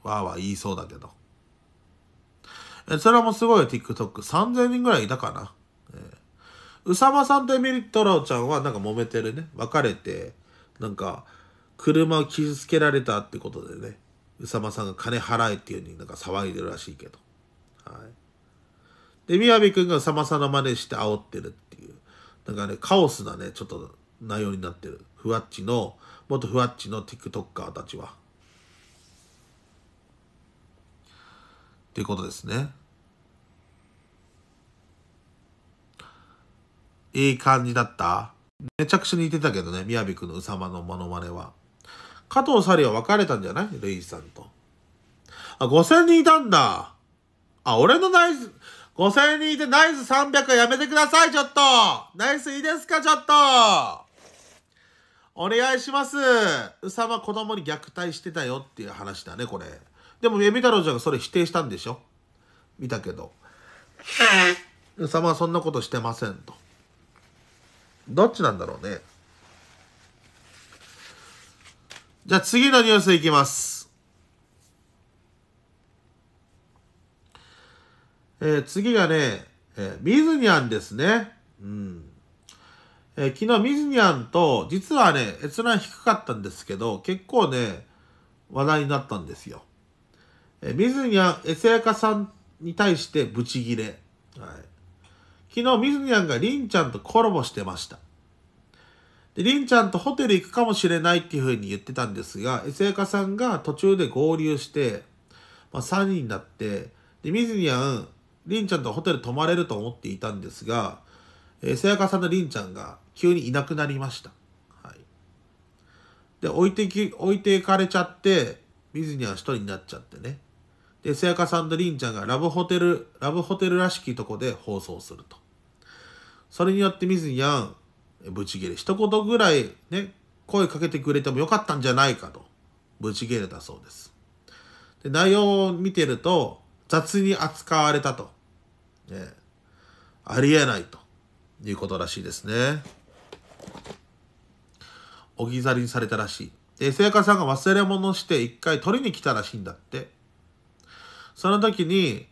わーわー言いそうだけど。えそれもすごい TikTok。3000人ぐらいいたかな。えー、宇佐さんとエミリットラオちゃんはなんか揉めてるね。別れて、なんか、車を傷つけられたってことでね、うさまさんが金払えっていうになんか騒いでるらしいけど。はい。で、みやびくんがうさまさんの真似して煽ってるっていう。なんかね、カオスなね、ちょっと内容になってる。ふわっちの元ふわっちの TikToker たちは。っていうことですね。いい感じだっためちゃくちゃ似てたけどね、みやびくんのうさまのモノマネは。加藤サリは別れたんじゃないルイさんと。あ、5000人いたんだ。あ、俺のナイス、5000人いてナイス300はやめてください、ちょっとナイスいいですか、ちょっとお願いしますうさま子供に虐待してたよっていう話だね、これ。でも、エビ太郎ちゃんがそれ否定したんでしょ見たけど。うさまはそんなことしてませんと。どっちなんだろうね。じゃあ次のニュースいきます。えー、次がね、えー、ミズニャンですね。うん。えー、昨日ミズニャンと、実はね、閲覧低かったんですけど、結構ね、話題になったんですよ。えー、ミズニャン、エセヤカさんに対してブチギレ。はい、昨日ミズニャンがリンちゃんとコラボしてました。でリンちゃんとホテル行くかもしれないっていうふうに言ってたんですが、エセヤカさんが途中で合流して、まあ、3人になって、で、ミズニャン、リンちゃんとホテル泊まれると思っていたんですが、えー、せやかさんのリンちゃんが、急にいなくなりました。はい。で、置いてき、置いていかれちゃって、ミズニは一人になっちゃってね。で、せやかさんとりんちゃんがラブホテル、ラブホテルらしきとこで放送すると。それによってミズニャン、ブチギレ、一言ぐらいね、声かけてくれてもよかったんじゃないかと、ブチギレたそうです。で、内容を見てると、雑に扱われたと。ね、ありえないということらしいですね。置き去りにされたらしい。で、聖火さんが忘れ物して一回取りに来たらしいんだって。その時に、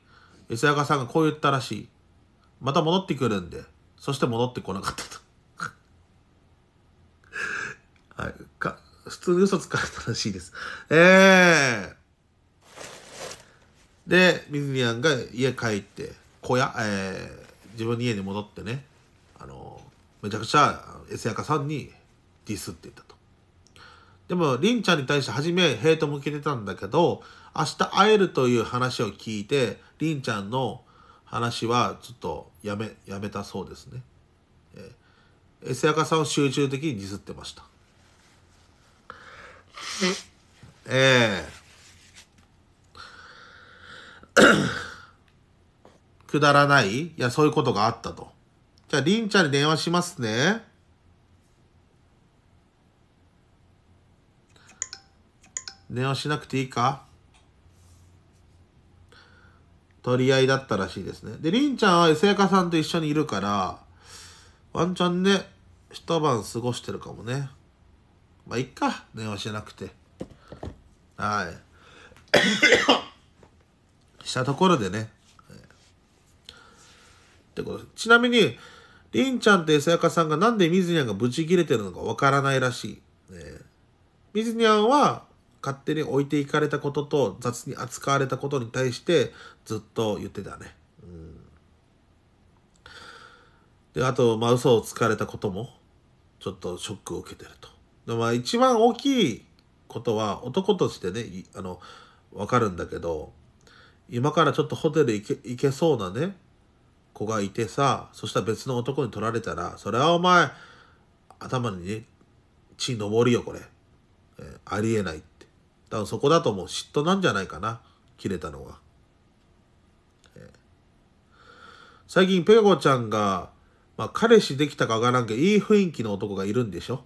聖火さんがこう言ったらしい。また戻ってくるんで。そして戻ってこなかったと。[LAUGHS] はい。か、普通に嘘つかれたらしいです。ええー、で、ミズニアンが家帰って、小屋、えー、自分の家に戻ってね。めちゃくちゃエセアカさんにディスっていたと。でも、りんちゃんに対して初めヘイト向けてたんだけど、明日会えるという話を聞いて、りんちゃんの話はちょっとやめ、やめたそうですね。えー、エセアカさんを集中的にディスってました。ええーくだらないいや、そういうことがあったと。じゃあ、りんちゃんに電話しますね。電話しなくていいか取り合いだったらしいですね。で、りんちゃんは伊勢かさんと一緒にいるから、ワンチャンね、一晩過ごしてるかもね。まあ、いっか。電話しなくて。はい。[COUGHS] したところでね。ってことちなみに、りんちゃんとさやかさんがなんで水にゃんがブチ切れてるのかわからないらしい。ミ水にゃんは勝手に置いていかれたことと雑に扱われたことに対してずっと言ってたね。うん、で、あと、まあ嘘をつかれたこともちょっとショックを受けてると。でまあ一番大きいことは男としてね、あの、わかるんだけど、今からちょっとホテル行け行けそうなね、子がいてさ、そしたら別の男に取られたら、それはお前、頭にね、血ぼるよ、これ。えー、ありえないって。多分そこだともう嫉妬なんじゃないかな、切れたのが。えー、最近、ペコちゃんが、まあ、彼氏できたかわからんけど、いい雰囲気の男がいるんでしょ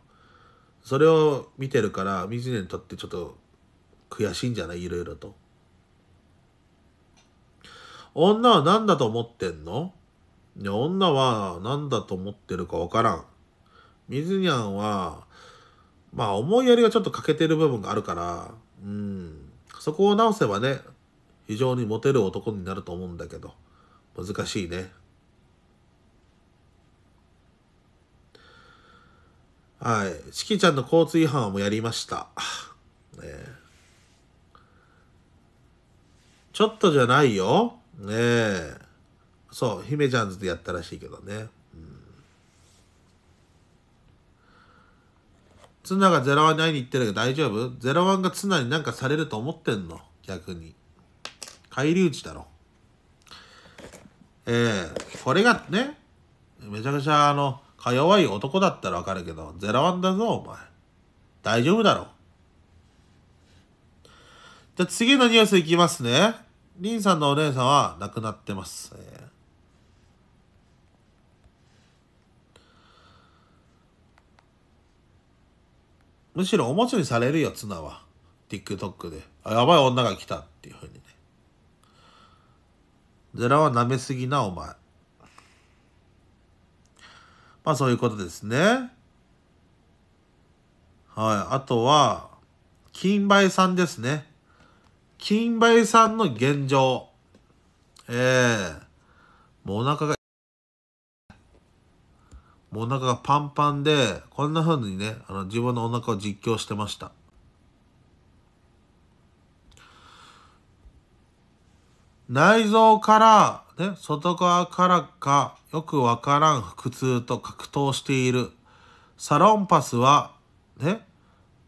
それを見てるから、水根にとってちょっと悔しいんじゃないいろいろと。女は何だと思ってんの女は何だと思ってるかわからん。水にゃんは、まあ思いやりがちょっと欠けてる部分があるから、うん、そこを直せばね、非常にモテる男になると思うんだけど、難しいね。はい。チキちゃんの交通違反はもうやりました。ねちょっとじゃないよ。ねえ。そう、姫ちゃんズでやったらしいけどね。うん。ツナがゼロワンに会いに行ってるけど大丈夫ゼロワンがツナに何かされると思ってんの逆に。返り討ちだろ。ええー、これがね、めちゃくちゃあの、か弱い男だったらわかるけど、ゼロワンだぞ、お前。大丈夫だろ。じゃあ次のニュースいきますね。リンさんのお姉さんは亡くなってます。えーむしろおもちゃにされるよ、ツナは。TikTok で。あ、やばい女が来たっていうふうにね。ゼラは舐めすぎな、お前。まあそういうことですね。はい。あとは、金梅さんですね。金梅さんの現状。ええー、もうお腹がもうお腹がパンパンで、こんな風にね、あの自分のお腹を実況してました。内臓から、ね、外側からかよくわからん腹痛と格闘している。サロンパスは、ね、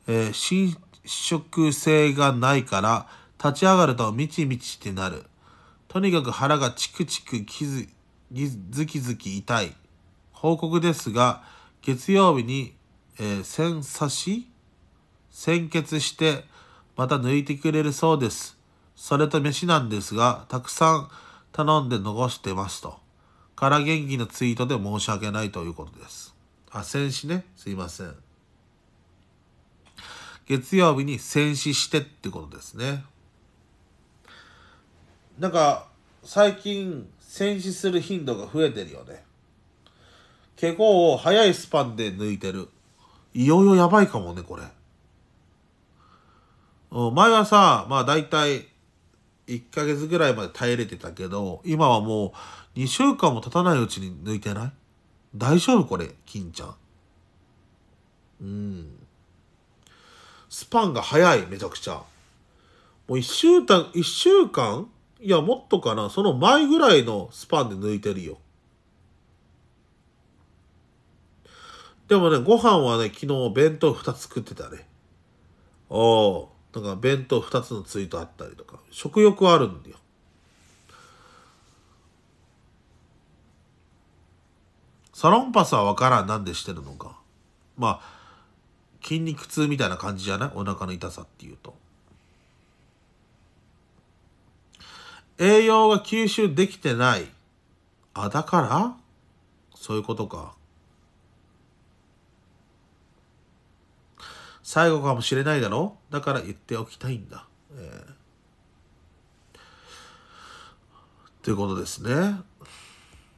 えー、伸縮性がないから立ち上がるとみちみちってなる。とにかく腹がチクチクきず、ずきずき痛い。報告ですが、月曜日に、えー、線刺し鮮血して、また抜いてくれるそうです。それと飯なんですが、たくさん頼んで残してますと。から元気なツイートで申し訳ないということです。あ、戦死ね。すいません。月曜日に戦死してってことですね。なんか、最近、戦死する頻度が増えてるよね。怪我を早いスパンで抜いてる。いよいよやばいかもね、これ。うん、前はさ、まあ大体1ヶ月ぐらいまで耐えれてたけど、今はもう2週間も経たないうちに抜いてない大丈夫これ、金ちゃん。うん。スパンが早い、めちゃくちゃ。もう1週間、1週間いや、もっとかな、その前ぐらいのスパンで抜いてるよ。でもね、ご飯はね、昨日弁当2つ食ってたね。おお、なんか弁当2つのツイートあったりとか、食欲はあるんだよ。サロンパスはわからん。なんでしてるのか。まあ、筋肉痛みたいな感じじゃないお腹の痛さっていうと。栄養が吸収できてない。あ、だからそういうことか。最後かもしれないだろだから言っておきたいんだ。えー、ということですね。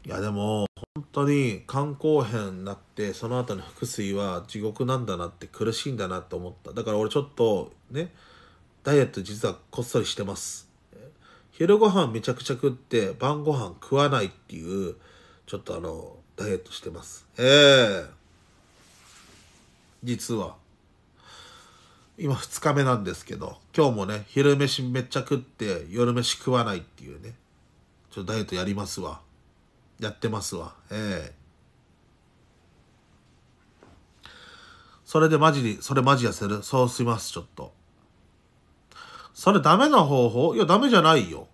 いやでも本当に肝硬変になってその後の腹水は地獄なんだなって苦しいんだなって思っただから俺ちょっとねダイエット実はこっそりしてます昼ご飯めちゃくちゃ食って晩ご飯食わないっていうちょっとあのダイエットしてますええー、実は今2日目なんですけど、今日もね、昼飯めっちゃ食って、夜飯食わないっていうね、ちょっとダイエットやりますわ。やってますわ。ええー、それでマジに、それマジ痩せるそうします、ちょっと。それダメな方法いや、ダメじゃないよ。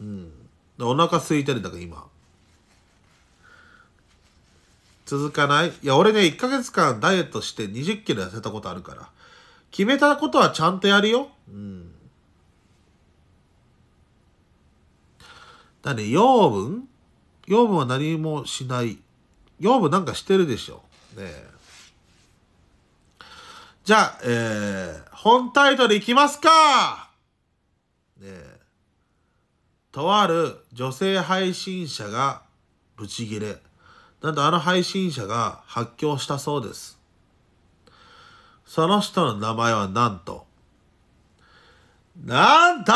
うん。お腹空いてるんだから、今。続かないいや、俺ね、1ヶ月間ダイエットして20キロ痩せたことあるから。決めたことはちゃんとやるよ。うん。だね、養分養分は何もしない。養分なんかしてるでしょ。ねじゃあ、えー、本タイトルいきますかねとある女性配信者がブチギレ。なんとあの配信者が発狂したそうです。その人の名前はなんと、なんと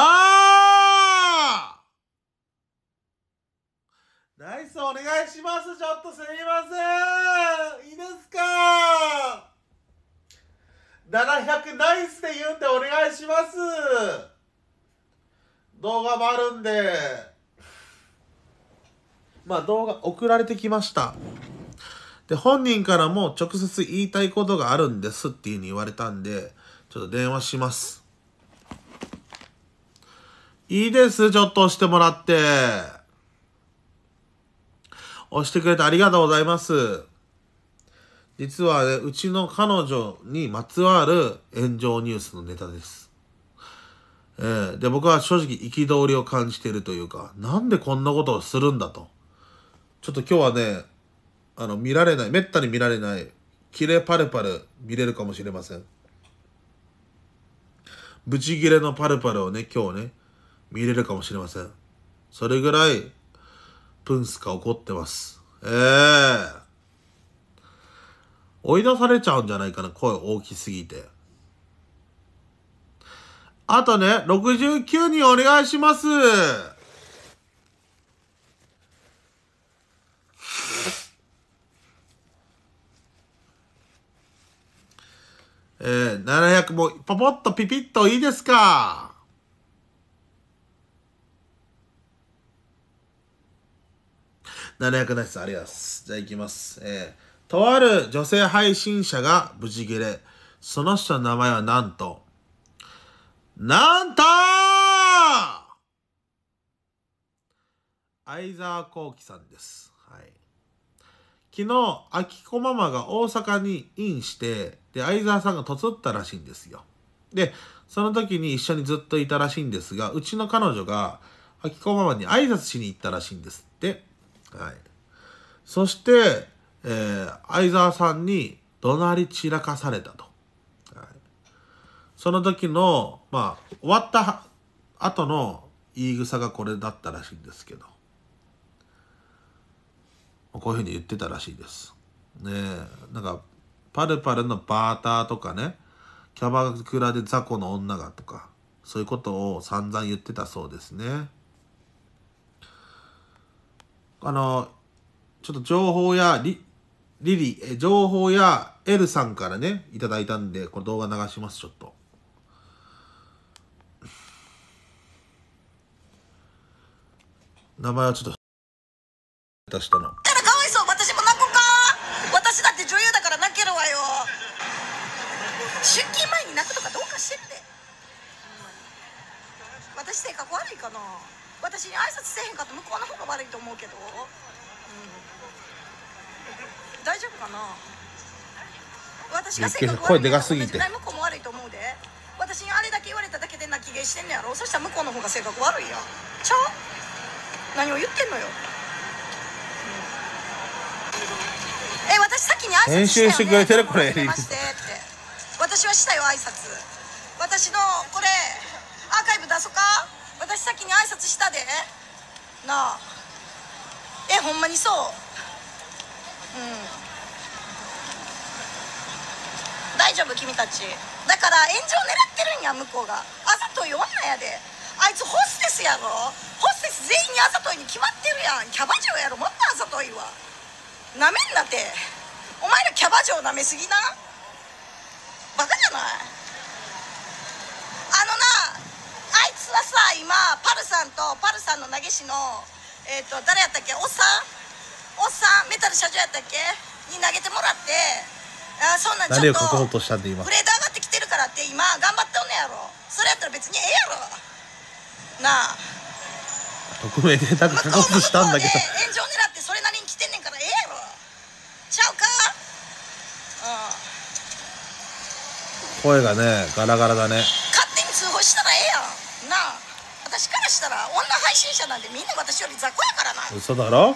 ナイスお願いしますちょっとすみませんいいですか ?700 ナイスで言うんでお願いします動画もあるんで。まあ動画送られてきました。で、本人からも直接言いたいことがあるんですっていうふうに言われたんで、ちょっと電話します。いいです、ちょっと押してもらって。押してくれてありがとうございます。実はね、うちの彼女にまつわる炎上ニュースのネタです。えー、で、僕は正直憤りを感じているというか、なんでこんなことをするんだと。ちょっと今日はね、あの見られないめったに見られないキレパルパル見れるかもしれませんブチギレのパルパルをね今日ね見れるかもしれませんそれぐらいプンスカ怒ってますええー、追い出されちゃうんじゃないかな声大きすぎてあとね69人お願いしますえー、700もポポッとピピッといいですか700ナイス、ありがとうございます。じゃあいきます。えー、とある女性配信者が無事切れ。その人の名前はなんと、なんと相沢幸喜さんです。昨日、あきこママが大阪にインして、で、相沢さんがとつったらしいんですよ。で、その時に一緒にずっといたらしいんですが、うちの彼女が、あ子ママに挨拶しに行ったらしいんですって。はい。そして、えー、相沢さんに怒鳴り散らかされたと。はい、その時の、まあ、終わった後の言い草がこれだったらしいんですけど。こういうふうに言ってたらしいです。ねなんか、パルパルのバーターとかね、キャバクラで雑魚の女がとか、そういうことを散々言ってたそうですね。あの、ちょっと情報やリ、リリ、え情報やエルさんからね、いただいたんで、この動画流します、ちょっと。名前はちょっと、出したの。悪いかな私に挨拶せへんかっ向こうの方が悪いと思うけど、うん、大丈夫かな私が性格声でかすぎて向こうも悪いと思うで私にあれだけ言われただけで泣き芸してんのやろそしたら向こうの方が性格悪いやんちゃう何を言ってんのよ、うん、え私先に挨拶して、ね、してくれてるこれまして私はしたよ挨拶私のこれアーカイブ出そうか私先に挨拶したでなあえほんまにそううん大丈夫君たちだから炎上狙ってるんや向こうがあざとい女やであいつホステスやろホステス全員にあざといに決まってるやんキャバ嬢やろもっとあざといわなめんなてお前らキャバ嬢なめすぎなバカじゃないあのないつはさ今パルさんとパルさんの投げ師のえっ、ー、と誰やったっけおっさんおっさんメタル社長やったっけに投げてもらってあそんなんちょっとフレード上がってきてるからって今頑張っておんねやろそれやったら別にええやろなあ匿名でなんか確したんだけど炎上狙ってそれなりに来てんねんからええやろちゃうかうん声がねガラガラだね勝手に通報したらええやんな私からしたら女配信者なんでみんな私より雑魚やからな嘘だろ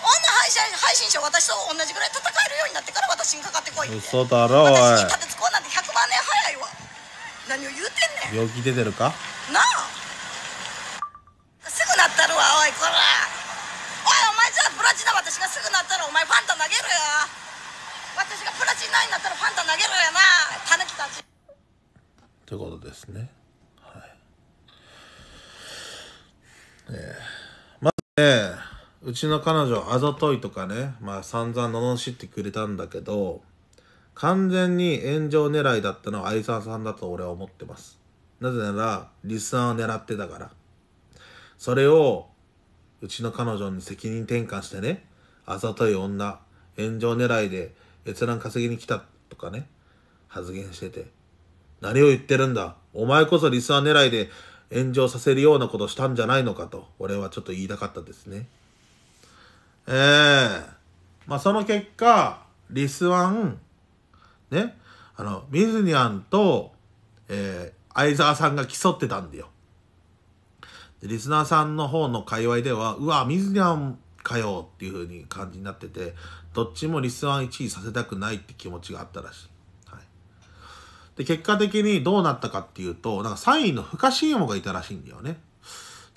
女配信配信者私と同じぐらい戦えるようになってから私にかかってこいって嘘だろおい私に立てつこうなんて100万年早いわ何を言うてんねん病気出てるかなあすぐなったるわおいこらおいお前じゃあプラチナ私がすぐなったらお前ファンタ投げるよ私がプラチナになったらファンタ投げるよなタヌキたちということですねね、まずねうちの彼女あざといとかねまあ散々罵ってくれたんだけど完全に炎上狙いだったのは愛沢さんだと俺は思ってますなぜならリスナーを狙ってたからそれをうちの彼女に責任転換してねあざとい女炎上狙いで閲覧稼ぎに来たとかね発言してて何を言ってるんだお前こそリスナー狙いで炎上させるようなことしたんじゃないのかと、俺はちょっと言いたかったですね。ええー、まあ、その結果、リスワン、ね、あの、ミズニアンと、えー、相沢さんが競ってたんだよ。でリスナーさんの方の界隈では、うわ、ミズニャンかよっていう風に感じになってて、どっちもリスワン1位させたくないって気持ちがあったらしい。で、結果的にどうなったかっていうと、なんか3位のフカシーモがいたらしいんだよね。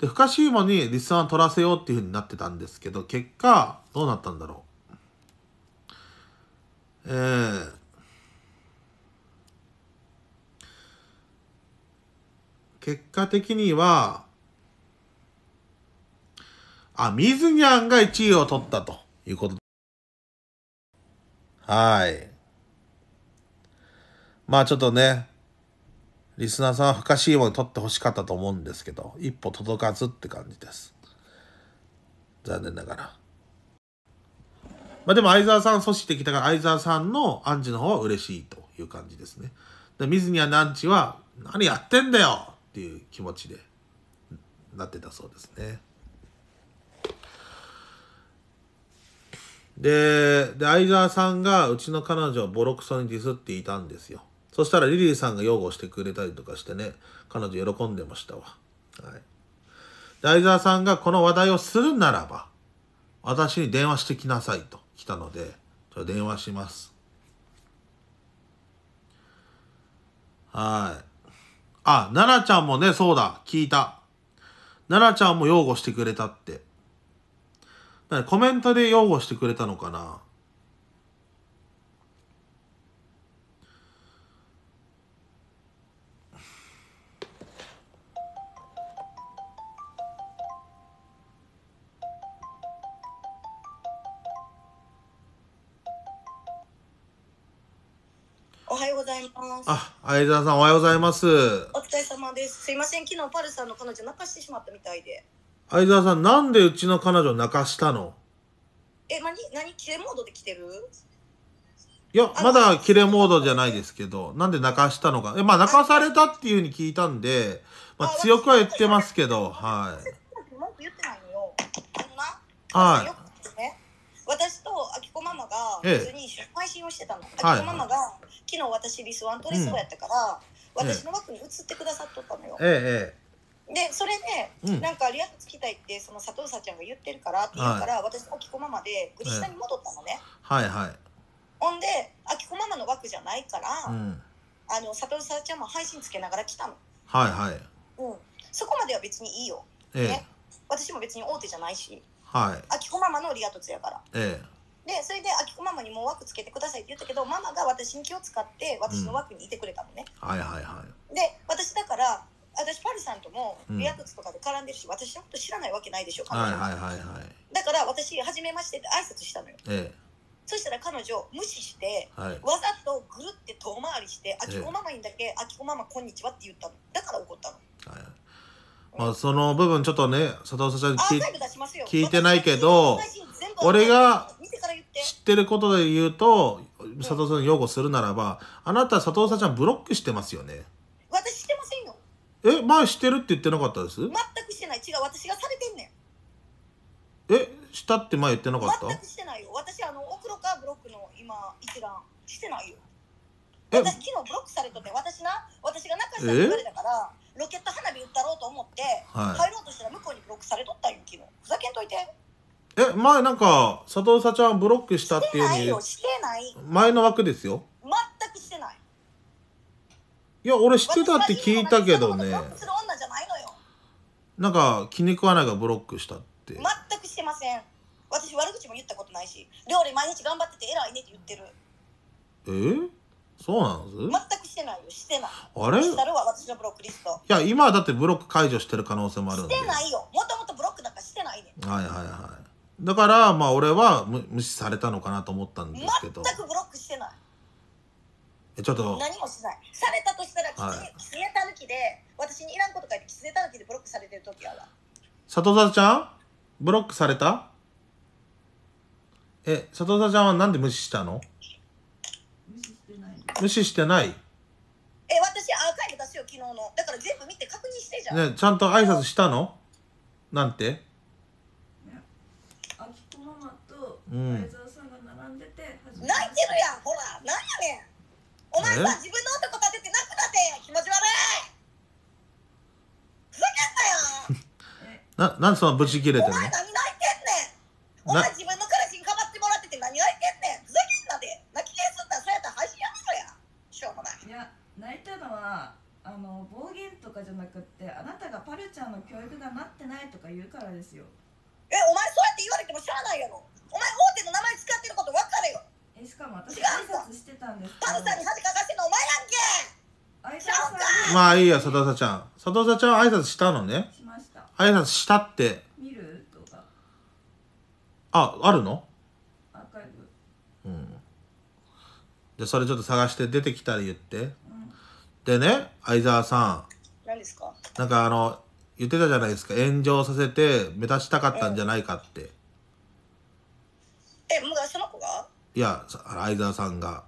で、フカシーモにリスナー取らせようっていうふうになってたんですけど、結果、どうなったんだろう。えー、結果的には、あ、ミズニャンが1位を取ったということ。はい。まあちょっとね、リスナーさんは不可思議も取ってほしかったと思うんですけど、一歩届かずって感じです。残念ながら。まあでも相沢さん阻止できたから相沢さんのアンチの方は嬉しいという感じですね。で水にはナンチは何やってんだよっていう気持ちでなってたそうですね。で、で、相沢さんがうちの彼女をボロクソにディスっていたんですよ。そしたらリリーさんが擁護してくれたりとかしてね、彼女喜んでましたわ。はい。大沢さんがこの話題をするならば、私に電話してきなさいと来たので、ちょ電話します。はい。あ、奈々ちゃんもね、そうだ、聞いた。奈々ちゃんも擁護してくれたって。コメントで擁護してくれたのかなおはようございます。あ、相沢さんおはようございます。お疲れ様です。すいません、昨日パルさんの彼女泣かしてしまったみたいで。相沢さん、なんでうちの彼女泣かしたのえ、なに、なに、キレモードで来てるいや、まだキレモードじゃないですけど、なんで泣かしたのか。え、まあ泣かされたっていうふうに聞いたんで、まあ強くは言ってますけど、はい。文句言ってないのよ。あのな、はい。私とあきこママが普通に配信をしてたの。あきこママが、昨日私リスワン取りそうやったから、うん、私の枠に移ってくださっとったのよ。ええでそれで、ね、なんかリアスつきたいってその佐藤さちゃんが言ってるからって言うから、はい、私あきこママでグリスタに戻ったのね、はいはいほんであきこママの枠じゃないから、うん、あの佐藤さちゃんも配信つけながら来たのはいはい、うん、そこまでは別にいいよ、ええ、ね私も別に大手じゃないし、はい、あきこママのリアツやからええでそれであきこママにもう枠つけてくださいって言ったけどママが私に気を使って私の枠にいてくれたのね、はいはいはいで私だから私パルさんともリアクとかで絡んでるし、私のこと知らないわけないでしょ彼はいはいはいはい、だから私初めましてって挨拶したのよ、ええ、そしたら彼女無視して、はい、わざとぐるって遠回りしてあきこママにだけ「あきこママこんにちは」って言ったのだから怒ったの、はいまあ、その部分ちょっとね、佐藤さん聞聞いてないけど、俺が知ってることで言うと、佐藤さん擁護するならば、あなた佐藤さんちゃんブロックしてますよね。私してませんよ。え、前してるって言ってなかったです全くしてない。違う、私がされてんねん。え、したって前言ってなかった全くしてないよ。私、あの、オクロカブロックの今、一覧してないよ。え、私、昨日ブロックされとって、私な、私が中したってれたから、ロケット花火打ったろうと思って、はい入ろうとしたら向こうにブロックされとったんよ昨日ふざけんといてえ前なんか佐藤さちゃんブロックしたっていうないよしてない前の枠ですよ全くしてないいや俺知ってたって聞いたけどねななんか気に食わないがブロックしたって全くしてません私悪口も言ったことないし料理毎日頑張ってて偉いねって言ってるえそうなんです全くしてないよしてないあれしたるわ私のブロックリストいや今はだってブロック解除してる可能性もあるしてないよもともとブロックなんかしてないねはいはいはいだからまあ俺は無無視されたのかなと思ったんですけど全くブロックしてないえちょっと何もしないされたとしたらきつ、はい、えた抜きで私にいらんこと書いてきつえた抜きでブロックされてる時やわ里里ちゃんブロックされたえ里里ちゃんはなんで無視したの無視してないえ私アーカイブ出すよ昨日のだから全部見て確認してじゃん、ね、ちゃんと挨拶したのなんてあきこママと前澤さんが並んでて、うん、泣いてるやんほらなんやねんお前さ自分の男立てて泣くなって気持ち悪いふざけんなよ [LAUGHS] ななんでそんなブチ切れてるのお前何泣いてんねんお前自分のかじゃなくってあなたがパルちゃんの教育がなってないとか言うからですよえお前そうやって言われても知らないやろお前大手の名前使ってること分かるよえしかも私が挨拶してたんですパルさんに恥かかしてんのお前やんけまあいいや佐藤さちゃん佐藤さちゃん挨拶したのねしました挨拶したって見るとかああるのアーカイブうんでそれちょっと探して出てきたら言ってでね相沢さん何ですかなんかあの言ってたじゃないですか炎上させて目立ちたかったんじゃないかって、えもうその子がいや相沢さんが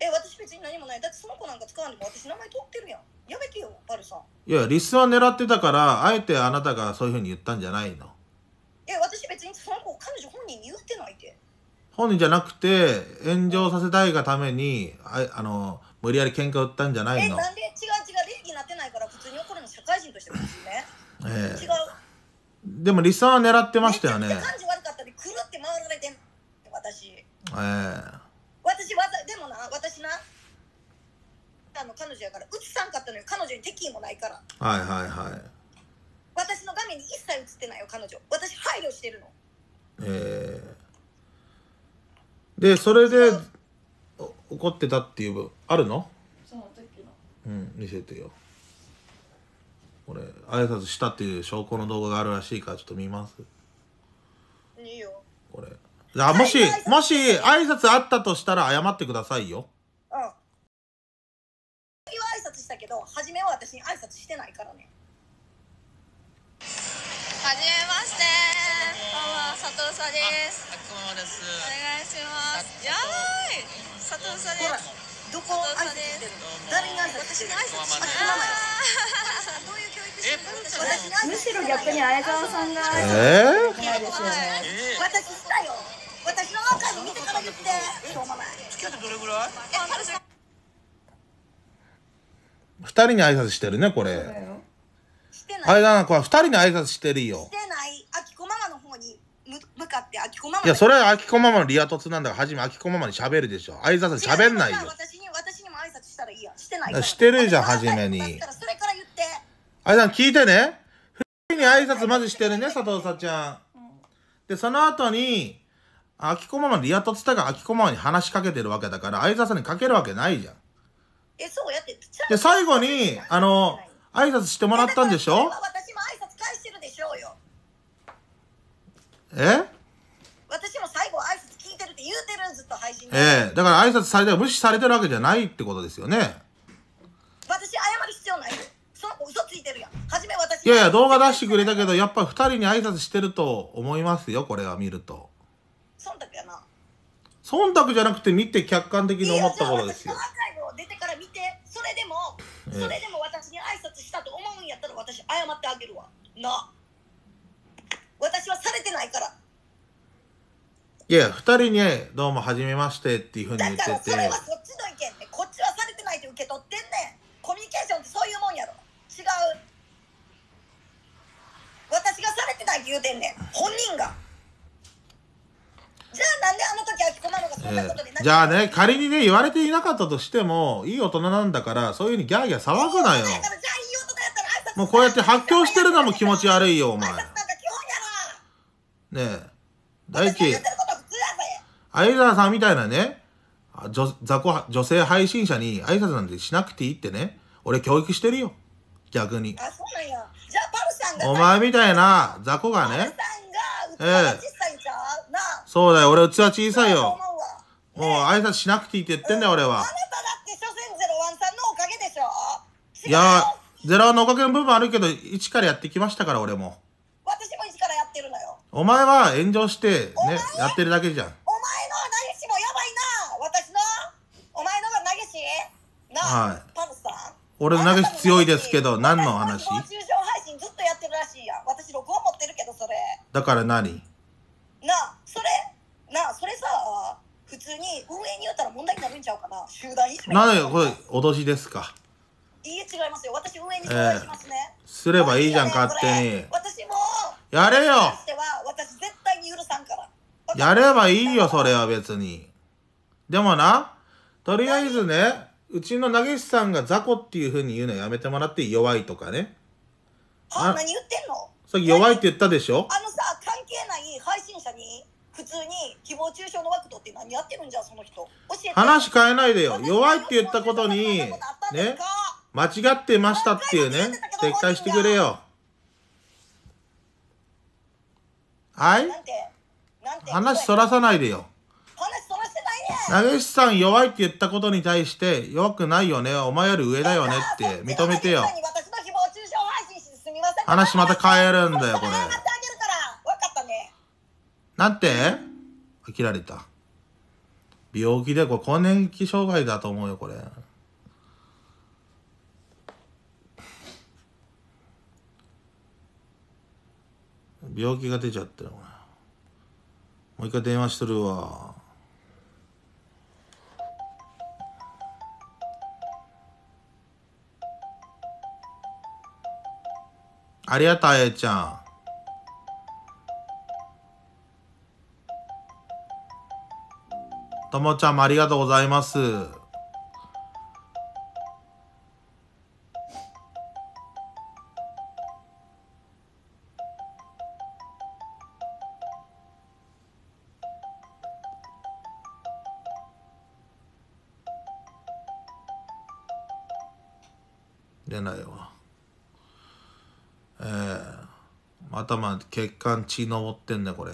え私別に何もないだってその子なんか使わんでも私名前取ってるやんやめてよパルさんいやリスは狙ってたからあえてあなたがそういうふうに言ったんじゃないのえ私別にその子彼女本人に言ってないって本人じゃなくて炎上させたいがためにああの無理やり喧嘩売ったんじゃないのえなんで違う違う礼儀なってないから普会人としてもですね、ええ、違うでもリスは狙ってましたよねめちゃくちゃ感じ悪かったでくるって回られてん私ええ私わざでもな私なあの彼女やから映さんかったのよ彼女に敵意もないからはいはいはい私の画面に一切映ってないよ彼女私配慮してるのええでそれで怒ってたっていうあるのその時のうん見せてよこれ挨拶したっていう証拠の動画があるらしいからちょっと見ますいいよこれじゃあもし、はい、もし挨拶あったとしたら謝ってくださいようんは挨拶したけど初めは私に挨拶してないからねはじめましてどうも佐藤さですお願いしますやばい佐藤さですどこ挨いてるの誰に挨拶してるのどういう教育むしろ逆に綾沢さんがえー、ない私よ私のに見てしょうない2人に挨拶してるねこれ。綾んこれ2人に挨拶してるよ。向かってあきこママいや、それはあきこママのリア凸なんだから、初めあきこママに喋るでしょ。挨拶喋んないよ。私に、私にも挨拶したらいいや。してないしてるじゃん、はめに。だそれから言って。あいさん聞いてね。ふに挨拶まずしてるね、佐藤さちゃん。で、その後に、あきこママのリア凸だから、あきこママに話しかけてるわけだから、挨拶にかけるわけないじゃん。え、そうやって。で、最後に、あの、挨拶してもらったんでしょえ私も最後挨拶聞いてるって言うてるんずっと配信で。ええだから挨拶されて無視されてるわけじゃないってことですよね。私謝る必要ないよ。そ嘘ついてるやん。初め私。いやいや、動画出してくれたけど、やっぱ二人に挨拶してると思いますよ、これは見ると。忖度やな。忖度じゃなくて見て客観的に思ったことですよ。いやじゃあ私のアーカ出てから見て、それでも、ええそれでも私に挨拶したと思うんやったら私謝ってあげるわ。な。私はされてないからいや二人に、ね「どうもはじめまして」っていうふうに言っててだからそれはそっちの意見ねこっちはされてないって受け取ってんねんコミュニケーションってそういうもんやろ違う私がされてないって言うてんねん本人がじゃあなんであの時秋なのがそんなことで、えー、じゃあね仮にね言われていなかったとしてもいい大人なんだからそういうふうにギャーギャー騒ぐなよもうこうやって発狂してるのも気持ち悪いよお前ねえ大輝相沢さんみたいなね女雑魚女性配信者に挨拶なんてしなくていいってね俺教育してるよ逆にあそうなんやじゃあパルさんがお前みたいな雑魚がねええそうだよ俺うちは小さいよもう挨拶しなくていいって言ってんだよ、俺はいやゼロのおかげの部分あるけど一からやってきましたから俺もお前は炎上してねやってるだけじゃんお前の投げしもやばいな私のお前のが投げしなはい、パンさん俺の投げし強いですけど何の話中傷配信ずっとやってるらしいやん私録音持ってるけどそれだから何なあそれなあそれさ普通に運営に言ったら問題になるんちゃうかな集団いじめなのよこれ脅しですかいいえ違いますよ私運営に相談しますね、えー、すればいいじゃん、勝手に私もやれよやればいいよそれは別にでもなとりあえずねうちの投げ師さんが雑魚っていうふうに言うのやめてもらって弱いとかねあ何言ってんのさっき弱いって言ったでしょあのさ関係ない配信者に普通に誹謗中傷の枠取って何やってるんじゃその人話変えないでよ弱いって言ったことにね間違ってましたっていうね撤回してくれよはいなんてなんて話そらさないでよ。話そらしてないね投げさん弱いって言ったことに対して、弱くないよね、お前より上だよねって認めてよ。話また変えるんだよこれなってあなんて飽きられた。病気で、これ更年期障害だと思うよ、これ。病気が出ちゃってるもう一回電話しとるわありがとうあやちゃんともちゃんもありがとうございます。間血登ってんね、これ。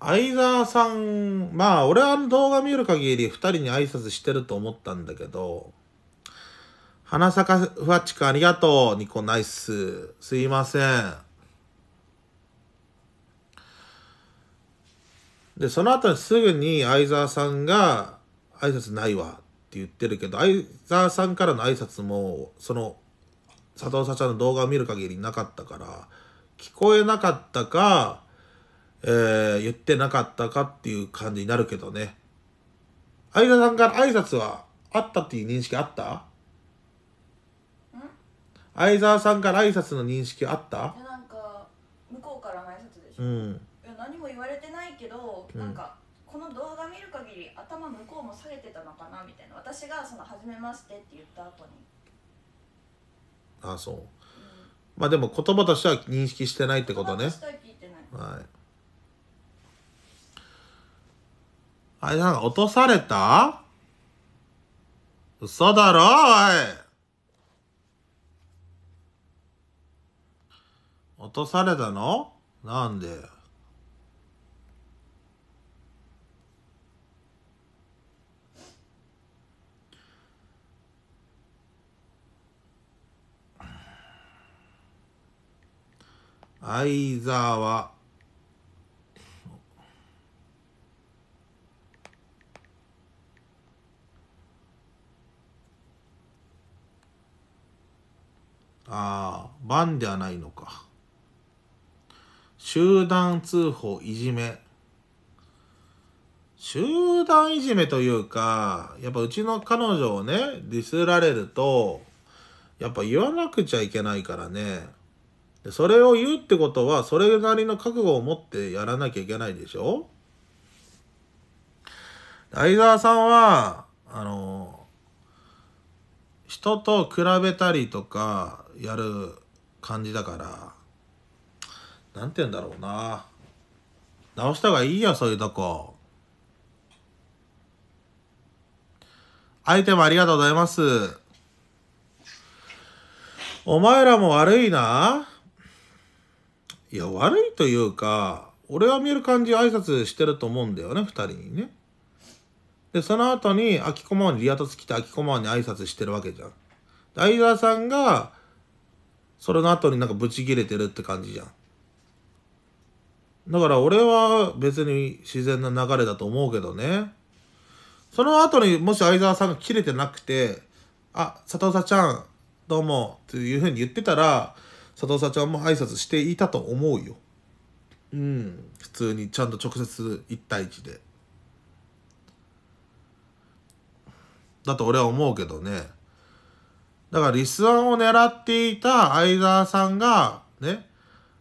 相沢さん、まあ、俺は動画見る限り2人に挨拶してると思ったんだけど、花坂ふわっちくんありがとう。ニコナイス。すいません。で、その後にすぐに相沢さんが、挨拶ないわって言ってるけど、相沢さんからの挨拶も、その佐藤さちゃんの動画を見る限りなかったから、聞こえなかったか、えー、言ってなかったかっていう感じになるけどね。相田さんから挨拶はあったっていう認識あった相沢さんから挨拶の認識あったなんか向こうからの挨拶でしょ、うん、いや何も言われてないけど、うん、なんかこの動画見る限り頭向こうも下げてたのかなみたいな私がその「初めまして」って言った後にあそう、うん、まあでも言葉としては認識してないってことねはいあれなんか落とされた嘘だろおい落とされたのなんで相沢ああ、番ではないのか。集団通報、いじめ。集団いじめというか、やっぱうちの彼女をね、ディスられると、やっぱ言わなくちゃいけないからね。でそれを言うってことはそれなりの覚悟を持ってやらなきゃいけないでしょ相ーさんはあの人と比べたりとかやる感じだからなんて言うんだろうな直した方がいいよそういうとこアイテムありがとうございますお前らも悪いないや悪いというか俺は見る感じ挨拶してると思うんだよね2人にねでその後に秋駒湾にリアトツ来て秋駒湾に挨拶してるわけじゃん相沢さんがそれの後になんかブチ切れてるって感じじゃんだから俺は別に自然な流れだと思うけどねその後にもし相沢さんが切れてなくて「あ佐藤さちゃんどうも」っていうふうに言ってたら佐藤さんも挨拶していたと思うようん普通にちゃんと直接1対1でだと俺は思うけどねだからリスワンを狙っていた相沢さんがね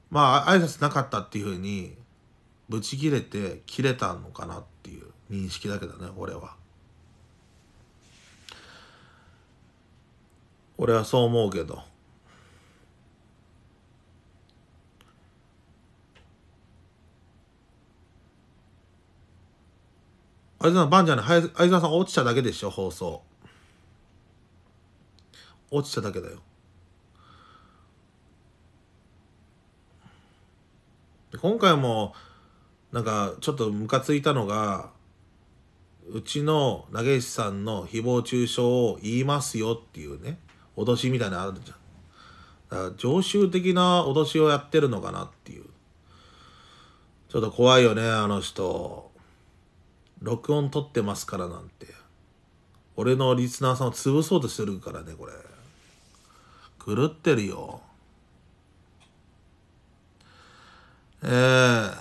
まあ挨拶なかったっていうふうにブチ切れて切れたのかなっていう認識だけどね俺は俺はそう思うけど相沢さん、バンジャい。相沢さん落ちただけでしょ、放送。落ちただけだよ。今回も、なんか、ちょっとムカついたのが、うちの投石さんの誹謗中傷を言いますよっていうね、脅しみたいなのあるじゃん。だから常習的な脅しをやってるのかなっていう。ちょっと怖いよね、あの人。録音撮ってますからなんて。俺のリスナーさんを潰そうとするからね、これ。狂ってるよ。ええー、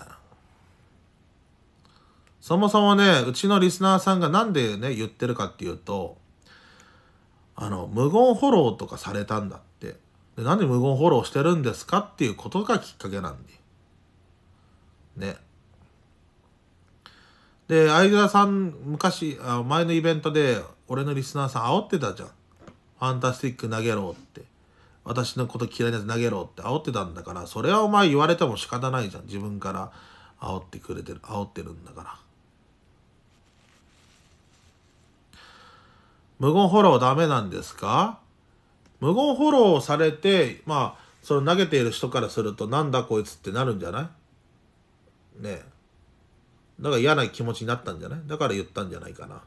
そもそもね、うちのリスナーさんがなんでね、言ってるかっていうと、あの、無言フォローとかされたんだって。で、なんで無言フォローしてるんですかっていうことがきっかけなんで。ね。で、相沢さん、昔、あ前のイベントで、俺のリスナーさん煽ってたじゃん。ファンタスティック投げろって。私のこと嫌いなやつ投げろって煽ってたんだから、それはお前言われても仕方ないじゃん。自分から煽ってくれてる、煽ってるんだから。無言フォローダメなんですか無言フォローされて、まあ、その投げている人からすると、なんだこいつってなるんじゃないねえ。だから嫌な気持ちになったんじゃないだから言ったんじゃないかな。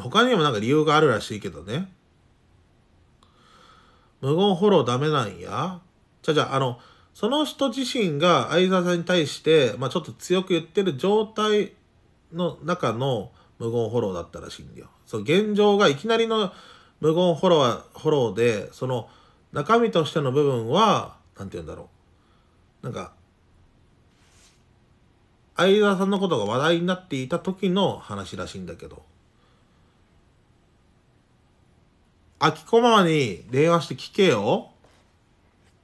他にもなんか理由があるらしいけどね。無言フォローダメなんや。じゃじゃ、あの、その人自身が相沢さんに対して、まあ、ちょっと強く言ってる状態の中の無言フォローだったらしいんだよ。そう、現状がいきなりの無言フォローフォローで、その中身としての部分は、何て言うんだろうなんか相沢さんのことが話題になっていた時の話らしいんだけど「あきこママに電話して聞けよ」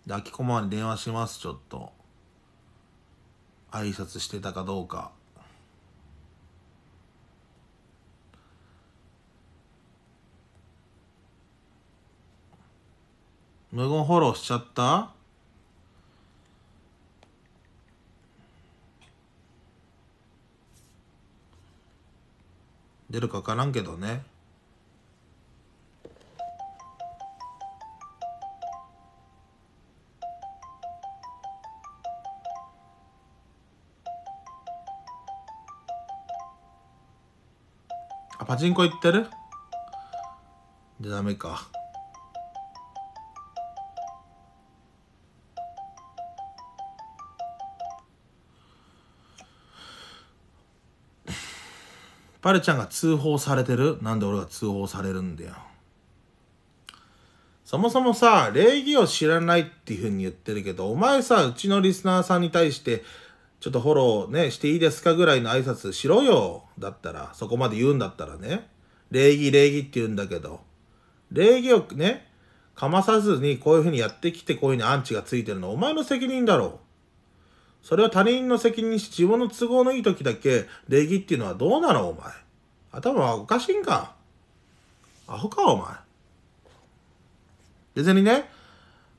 で「あきこママに電話しますちょっと」挨拶してたかどうか。無言フォローしちゃった出るか分からんけどねあパチンコ行ってるじゃダメか。パルちゃんが通報されてるなんで俺が通報されるんだよ。そもそもさ、礼儀を知らないっていう風に言ってるけど、お前さ、うちのリスナーさんに対して、ちょっとフォローね、していいですかぐらいの挨拶しろよ。だったら、そこまで言うんだったらね。礼儀礼儀って言うんだけど、礼儀をね、かまさずにこういう風にやってきてこういう風にアンチがついてるのお前の責任だろそれは他人の責任し、自分の都合のいい時だけ礼儀っていうのはどうなのお前。頭はおかしいんか。アホかお前。別にね、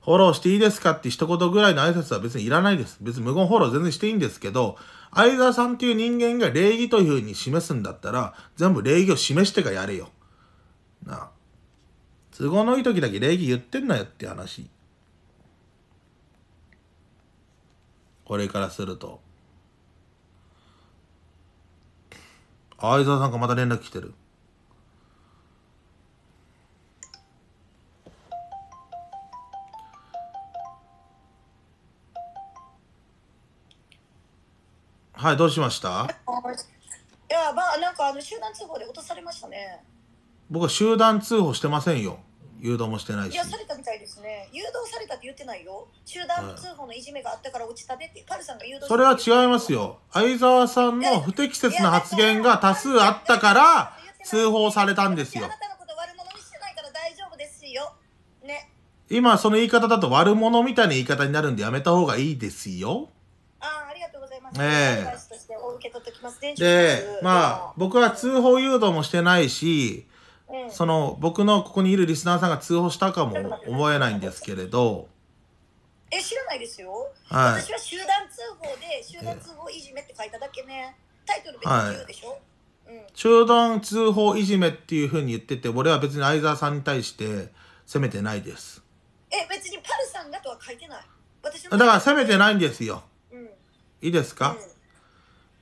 フォローしていいですかって一言ぐらいの挨拶は別にいらないです。別に無言フォロー全然していいんですけど、相沢さんっていう人間が礼儀という風に示すんだったら、全部礼儀を示してからやれよ。なあ。都合のいい時だけ礼儀言ってんなよって話。俺からすると相沢さんがまた連絡来てるはいどうしましたいやまあなんかあの集団通報で落とされましたね僕は集団通報してませんよ誘導もしてないしいやされたみたいですね誘導されたって言ってないよ集団通報のいじめがあったから落ちたねって、パルさんが誘導それは違いますよ相沢さんの不適切な発言が多数あったから通報されたんですよあなたのこと悪者にしてないから大丈夫ですよね今その言い方だと悪者みたいな言い方になるんでやめた方がいいですよああありがとうございます、ええでまあ僕は通報誘導もしてないしその僕のここにいるリスナーさんが通報したかも思えないんですけれどえ知らないですよ、はい、私は集団通報で集団通報いじめって書いただけねタイトル別に言うでしょ、はい、うん、集団通報いじめっていうふうに言ってて俺は別に相沢さんに対して責めてないですえ別にパルさんがとは書いてない私だから責めてないんですよ、うん、いいですか、うん、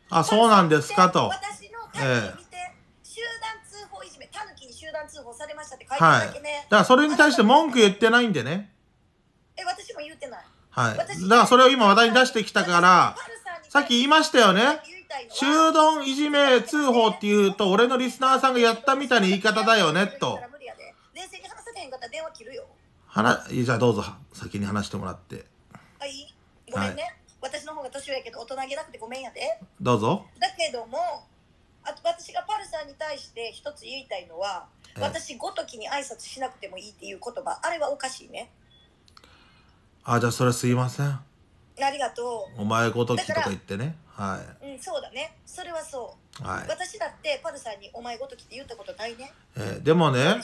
あそうなんですかと私の、えはい。だからそれに対して文句言ってないんでね。え、私も言ってない。はい。だからそれを今話題に出してきたから、さっき言いましたよね。修道いじめ通報っていうと、俺のリスナーさんがやったみたいな言い方だよね、と。冷静に話せんかったら電話切るよ。じゃあどうぞ、先に話してもらって。はい。ごめんね。はい、私の方が年上やけど、大人げなくてごめんやで。どうぞ。だけども、あと私がパルさんに対して一つ言いたいのは、私ごときに挨拶しなくてもいいっていう言葉あれはおかしいねあじゃあそれすいませんありがとうお前ごときとか言ってねはいうんそうだねそれはそう、はい、私だってパルさんに「お前ごとき」って言ったことないね、えー、でもね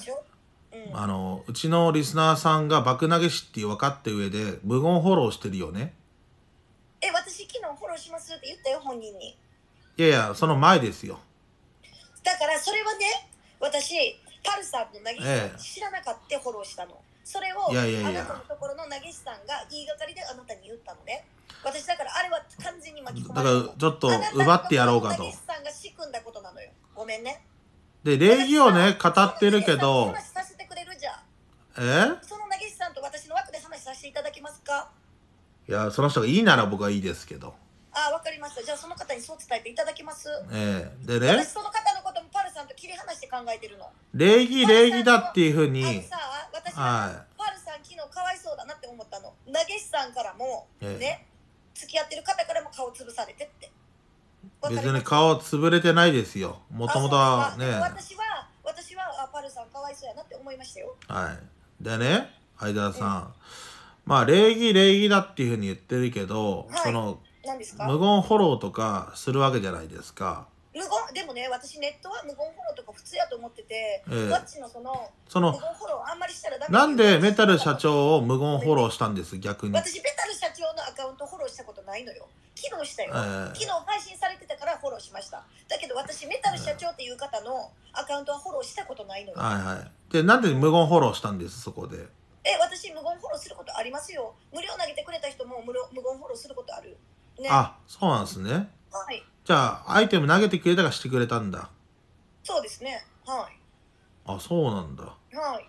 うん、あのうちのリスナーさんが爆投げ師って分かって上で無言フォローしてるよねえ私昨日フォローしますって言ったよ本人にいやいやその前ですよだからそれはね私パルさんの投げ師さん知らなかったフォローしたの、それをいやいやいやあなたのところの投げ師さんが言いがかりであなたに言ったのね私だからあれは完全に巻き込まだからちょっと奪ってやろうかと投げ師さんが仕組んだことなのよごめんねで礼儀をね語ってるけどえその投げ師さんと私の枠で話させていただけますかいやその人がいいなら僕はいいですけどあわかりましたじゃあその方にそう伝えていただきますええでね私その方と切り離して考えてるの礼儀礼儀だっていうふうにあのさ私は、はい、ルさん昨日かわいそうだなって思ったの投げしさんからもね、付き合ってる方からも顔潰されてって別に顔潰れてないですよもともとはね私は私はあパルさんかわいそうやなって思いましたよはいでね相田さん、うん、まあ礼儀礼儀だっていうふうに言ってるけど、はい、その無言フォローとかするわけじゃないですか無言でもね私ネットは無言フォローとか普通やと思ってて、えー、ワッチのそのその無言フォローあんまりしたらダメなんでメタル社長を無言フォローしたんです逆に私メタル社長のアカウントフォローしたことないのよ昨日したよ、えー、昨日配信されてたからフォローしましただけど私メタル社長っていう方のアカウントはフォローしたことないのよ、はいはいでなんで無言フォローしたんですそこでえ私無言フォローすることありますよ無料投げてくれた人も無無言フォローすることある、ね、あそうなんですねはいじゃあ、アイテム投げてくれたかしてくれたんだ。そうですね。はい。あ、そうなんだ。はい。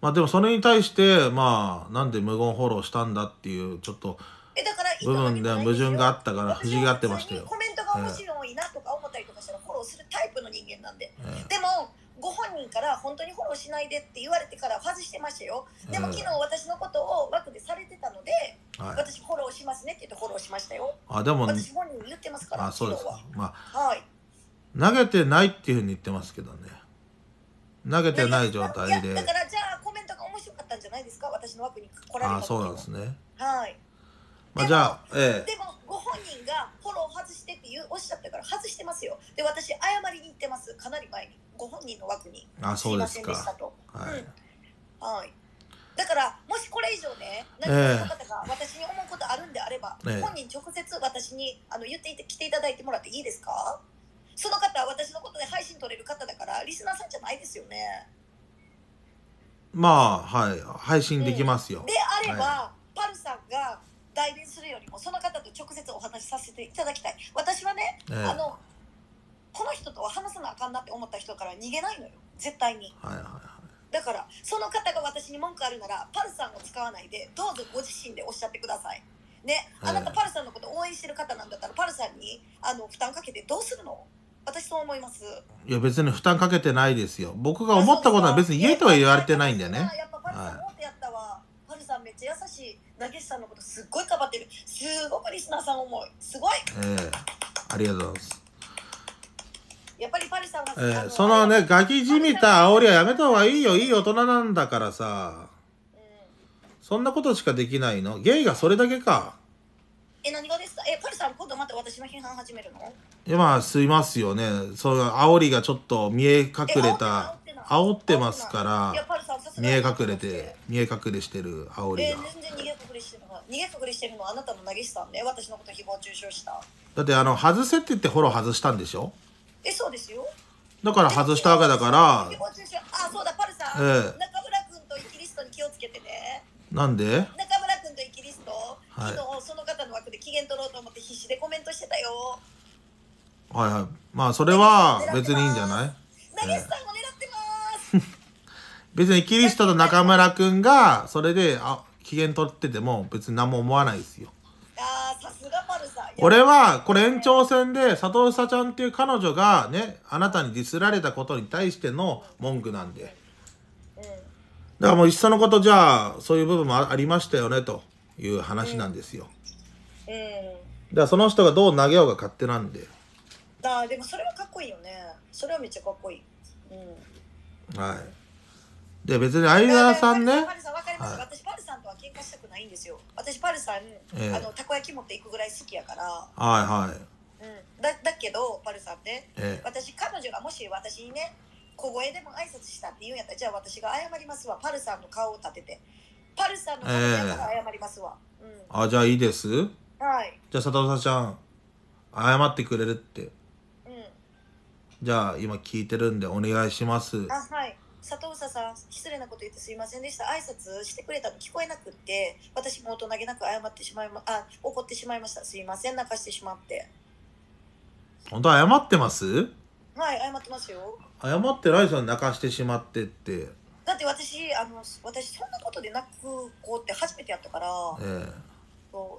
まあでもそれに対して、まあ、なんで無言フォローしたんだっていう、ちょっと、えだから部分では矛盾があったから、不思議がってましたよ。コメントが面白いなとか思ったりとかしたらフォローするタイプの人間なんで。えー、でも、ご本人から本当にフォローしないでって言われてから外してましたよでも昨日私のことを枠でされてたので、はい、私フォローしますねって言ってフォローしましたよあでも私本人に言ってますからあそうですまあ、はい、投げてないっていうふうに言ってますけどね投げてない状態でだからじゃあコメントが面白かったんじゃないですか私の枠に来られたあそうなんですねはいまあじゃあええでもご本人がフォロー外してって言うおっしゃったから外してますよで私謝りに行ってますかなり前にご本人の枠にあそうですかはい、うん、はいだからもしこれ以上ね何かの方が私に思うことあるんであれば、えー、本人直接私にあの言っていて来ていただいてもらっていいですかその方は私のことで配信取れる方だからリスナーさんじゃないですよねまあはい配信できますよ、うん、であれば、はい、パルさんが代弁するよりもその方と直接お話しさせていただきたい私はね、あのこの人とは話さなあかんなって思った人から逃げないのよ絶対に、はいはいはい、だからその方が私に文句あるならパルさんを使わないでどうぞご自身でおっしゃってくださいね、あなたパルさんのこと応援してる方なんだったらパルさんにあの負担かけてどうするの私そう思いますいや別に負担かけてないですよ僕が思ったことは別に言えとは言われてないんだよねやっぱパルさんもってやったわ、はい、パルさんめっちゃ優しいなげしさんのことすっごいかばってるすごくリスナーさん思いすごいええありがとうございますやっぱりパリさんが、えー、そのねガキじみた煽りはやめた方がいいよいい大人なんだからさ、うん、そんなことしかできないのゲイがそれだけかえ何がですかえパリさん今度また私の批判始めるのいやまあすいますよねその煽りがちょっと見え隠れた煽ってますから見え隠れて見え隠れしてる煽りが、えー、全然逃げ隠れしてるの逃げ隠れしてるのあなたの投げしさんね私のこと誹謗中傷しただってあの外せって言ってフォロー外したんでしょえそうですよだから外したわけだから誹謗中傷あそうだパルさん、えー、中村君とイキリストに気をつけてねなんで中村君とイキリスト、はい、昨日その方の枠で機嫌取ろうと思って必死でコメントしてたよはいはいまあそれは別にいいんじゃない、え投げしさん別にキリストと中村くんが、それで、あ、機嫌取ってても別に何も思わないですよ。あさすが俺は、これ延長戦で、佐藤さちゃんっていう彼女がね、あなたにディスられたことに対しての文句なんで。うん。だからもういっそのことじゃあ、そういう部分もありましたよね、という話なんですよ。うん。だからその人がどう投げようが勝手なんで。あでもそれはかっこいいよね。それはめっちゃかっこいい。うん。はい。で、別に相沢さんね。私、パルさんとは喧嘩したくないんですよ。私、パルさん、えー、あの、たこ焼き持っていくぐらい好きやから。はいはい。うん。だ、だけど、パルさんね、えー、私、彼女がもし私にね、小声でも挨拶したって言うんやったら、じゃあ私が謝りますわ。パルさんの顔を立てて。パルさんの顔だ謝りますわ。えー、うん。あ、じゃあいいです。はい。じゃあ、佐藤さんちゃん、謝ってくれるって。うん。じゃあ、今聞いてるんで、お願いします。あ、はい。佐藤佐さん失礼なこと言ってすいませんでした挨拶してくれたの聞こえなくって私も大人げなく謝ってしまいまあ怒ってしまいましたすいません泣かしてしまって本当謝ってますはい謝ってますよ謝ってライさん泣かしてしまってってだって私あの私そんなことで泣く子って初めてやったからええ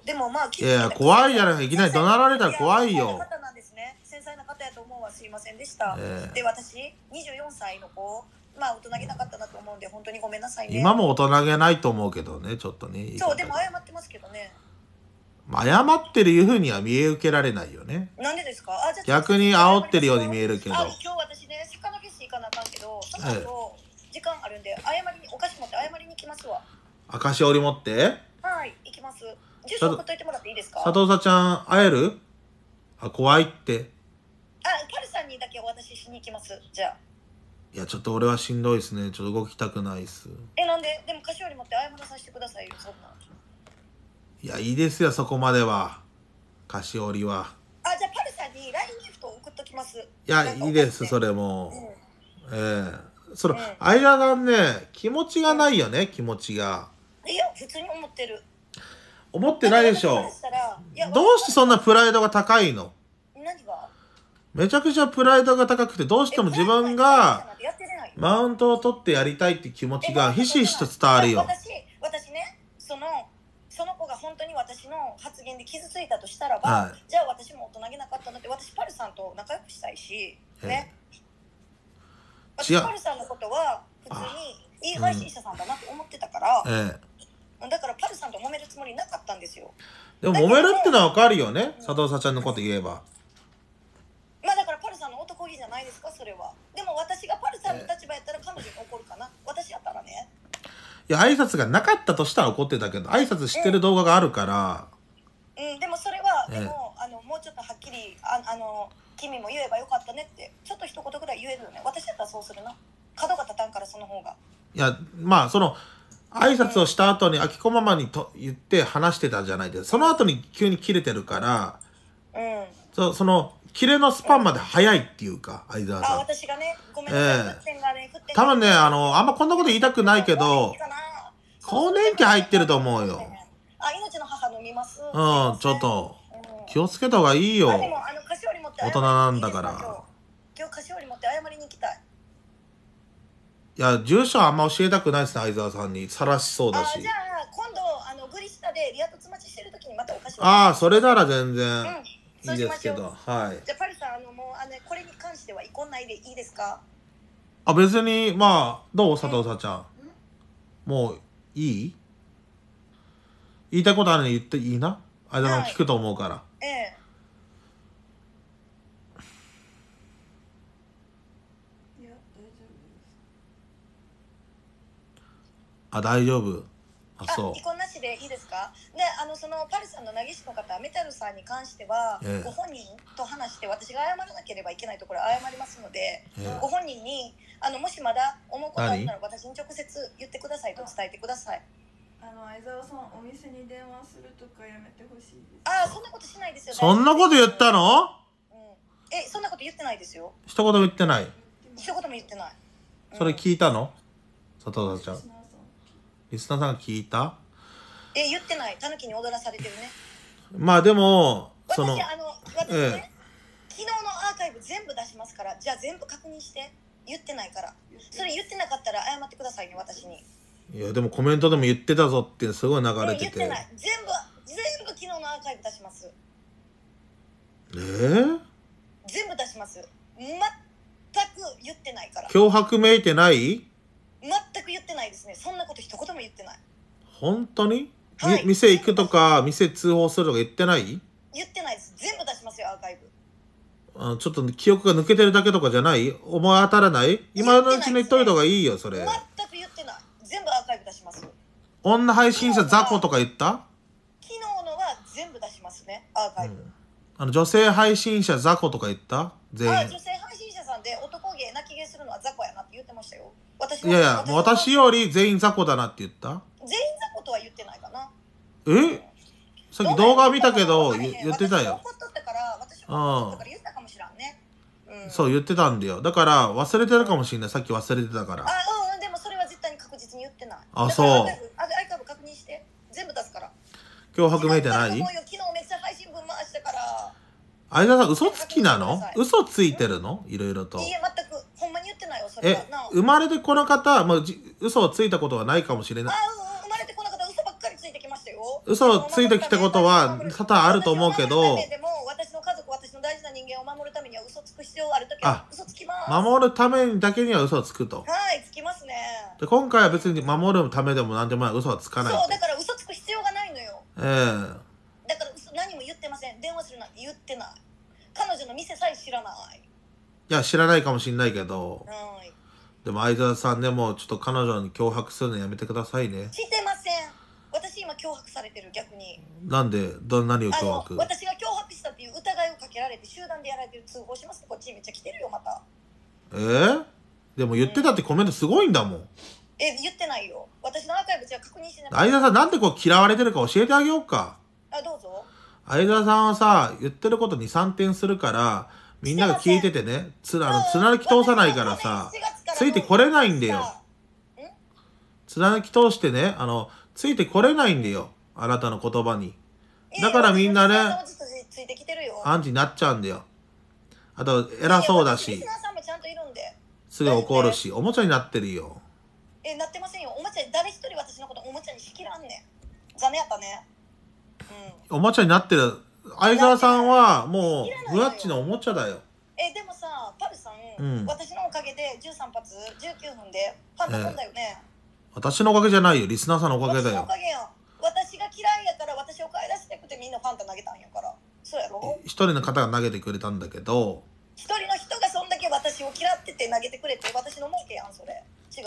でもまあいや怖いやらいきなり怒鳴られたら怖いよ繊細な方やと思うわすいませんでした、えで私24歳の子まあ大人げなかったなと思うんで本当にごめんなさいね今も大人げないと思うけどねちょっとねそうでも謝ってますけどね謝ってるいうふうには見え受けられないよねなんでですかあじゃあ逆に煽ってるように見えるけどあ今日私ね魚フェス行かなあかんけどその後、時間あるんで謝りにお菓子持って謝りに行きますわ赤しおり持ってはい行きます住所送っといてもらっていいですか佐藤さちゃん会えるあ怖いってあパルさんにだけお渡ししに行きますじゃあいやちょっと俺はしんどいですねちょっと動きたくないっすえなんででも菓子折り持って謝らさせてくださいよそんないやいいですよそこまでは菓子折りはあじゃあパルさんに LINE ギフト送っときますいやいいですそれも、うん、ええー、その、えー、間がね気持ちがないよね気持ちがいや普通に思ってる思ってないでしょどうしてそんなプライドが高いの何がめちゃくちゃプライドが高くて、どうしても自分が、マウントを取ってやりたいって気持ちがひしひしと伝わるよ。私、私ね、その、その子が本当に私の発言で傷ついたとしたらば、はい、じゃあ私も大人げなかったので、私パルさんと仲良くしたいし、ね。私パルさんのことは、普通にいい配信者さんだなと思ってたから、うん、だからパルさんと揉めるつもりなかったんですよ。でも揉めるってのはわかるよね、佐藤さちゃんのこと言えば。まあだからパルさんの男気じゃないですかそれはでも私がパルさんの立場やったら彼女に怒るかな、私やったらねいや挨拶がなかったとしたら怒ってたけど挨拶してる動画があるから、うんでもそれは、ええでもあのもうちょっとはっきりああの君も言えばよかったねってちょっと一言ぐらい言えるよね私やったらそうするな角が立たんからその方がいやまあその挨拶をした後にあきこママにと言って話してたじゃないですかその後に急に切れてるからうんそその綺麗のスパンまで早いっていうか、相沢さん。あ、私がね、ごめんなさい、えー、ね、多分ね、あの、あんまこんなこと言いたくないけど、更年期入ってると思うよ。あ、命の母飲みます。うん、ちょっと、気をつけた方がいいよ。大人なんだから。今日菓子折り持って謝りに行きたい。いや、住所あんま教えたくないですね、相沢さんに。晒しそうだし。あ、じゃあ、今度、あの、グリスタでリアとつまちしてる時にまたお菓子ああ、それなら全然。うんいいですけど、はい。じゃパルさん、あの、もう、あの、これに関しては、行こないでいいですか。あ、別に、まあ、どう、佐藤さちゃん。もう、いい。言いたいことあるの言っていいな。あ、だから、聞くと思うから。ええ。あ、大丈夫。あそう。離婚なしでいいですか。で、あのそのパルさんの投げ師の方、メタルさんに関しては、ええご本人と話して私が謝らなければいけないところ謝りますので、えご本人にあのもしまだ思うことあったら私に直接言ってくださいと伝えてください。あの相沢さんお店に電話するとかやめてほしいですああ、そんなことしないですよ。そんなこと言ったのうん。え、そんなこと言ってないですよ。一言も言ってない。一言も言ってない。それ聞いたの佐藤さちゃん。リスナーさんが聞いたえ言ってないタヌキに踊らされてるねまあでも私そのあの私ね、ええ、昨日のアーカイブ全部出しますからじゃあ全部確認して言ってないからそれ言ってなかったら謝ってくださいね私にいやでもコメントでも言ってたぞってすごい流れてて言ってない全部全部昨日のアーカイブ出しますえ全部出します全く言ってないから脅迫めいてない全く言ってないですねそんなこと一言も言ってない本当に、はい、店行くとか店通報するとか言ってない言ってないです全部出しますよアーカイブあちょっと記憶が抜けてるだけとかじゃない思い当たらない今のうちに言っといた方がいいよそれ全く言ってない全部アーカイブ出します女配信者雑魚とか言った昨日のは全部出しますねアーカイブ、うん、あの女性配信者雑魚とか言った全員あ女性配私いやいや、もう私より全員雑魚だなって言った全員雑魚とは言ってないかな。えさっき動画見たけど、言言ってたよ。うん。そう、言ってたんだよ。だから、忘れてるかもしれない。さっき忘れてたから。あ、うん、でもそれは絶対に確実に言ってない。あ、そう。あ、アイカブ確認して。全部出すから。脅迫めいてない昨日めっちゃ配信分回したから。相田さん、嘘つきなの嘘ついてるのいろいろと。いいえ、全くってないよそれはえ生まれてこの方、まあ、じ嘘をついたことはないかもしれないー生まれてこの方嘘ばっかりついてきましたよ嘘をついてきたことは多々あると思うけど守るためでも私の家族私の大事な人間を守るためには嘘つく必要あるあ嘘つきます守るためだけには嘘をつくとはいつきますねで今回は別に守るためでも何でもない嘘はつかないそうだから嘘つく必要がないのよええだから嘘何も言ってません電話するなんて言ってない彼女の店さえ知らないいや、知らないかもしんないけど、はい。でも相沢さんでもちょっと彼女に脅迫するのやめてくださいね。してません。私今脅迫されてる逆に。なんで、どんなに脅の私が脅迫したっていう疑いをかけられて集団でやられてる通報しますこっちめっちゃ来てるよまた。えーでも言ってたってコメントすごいんだもん。え言ってないよ。私のアーカイブじゃ確認しな相沢さんなんでこう嫌われてるか教えてあげようか。あどうぞ。相沢さんはさ、言ってることに3点するから、みんなが聞いててね、つあの貫き通さないからさ、ついてこれないんだよ。貫き通してね、あの、ついてこれないんだよ。あなたの言葉に。だからみんなね、アンチになっちゃうんだよ。あと、偉そうだし、すぐ怒るし、おもちゃになってるよ。え、なってませんよ。おもちゃ、誰一人私のことおもちゃにしきらんねん。残念やったね。うん。おもちゃになってる。相沢さんはもうブラッチのおもちゃだよえでもさパルさん、うん、私のおかげで13発19分でパンダなんだよね、私のおかげじゃないよリスナーさんのおかげだよ私が嫌いやから私を帰らせてくてみんなパンダ投げたんやからそうやろ一人の方が投げてくれたんだけど一人の人がそんだけ私を嫌ってて投げてくれて私のも儲けやんそれ違う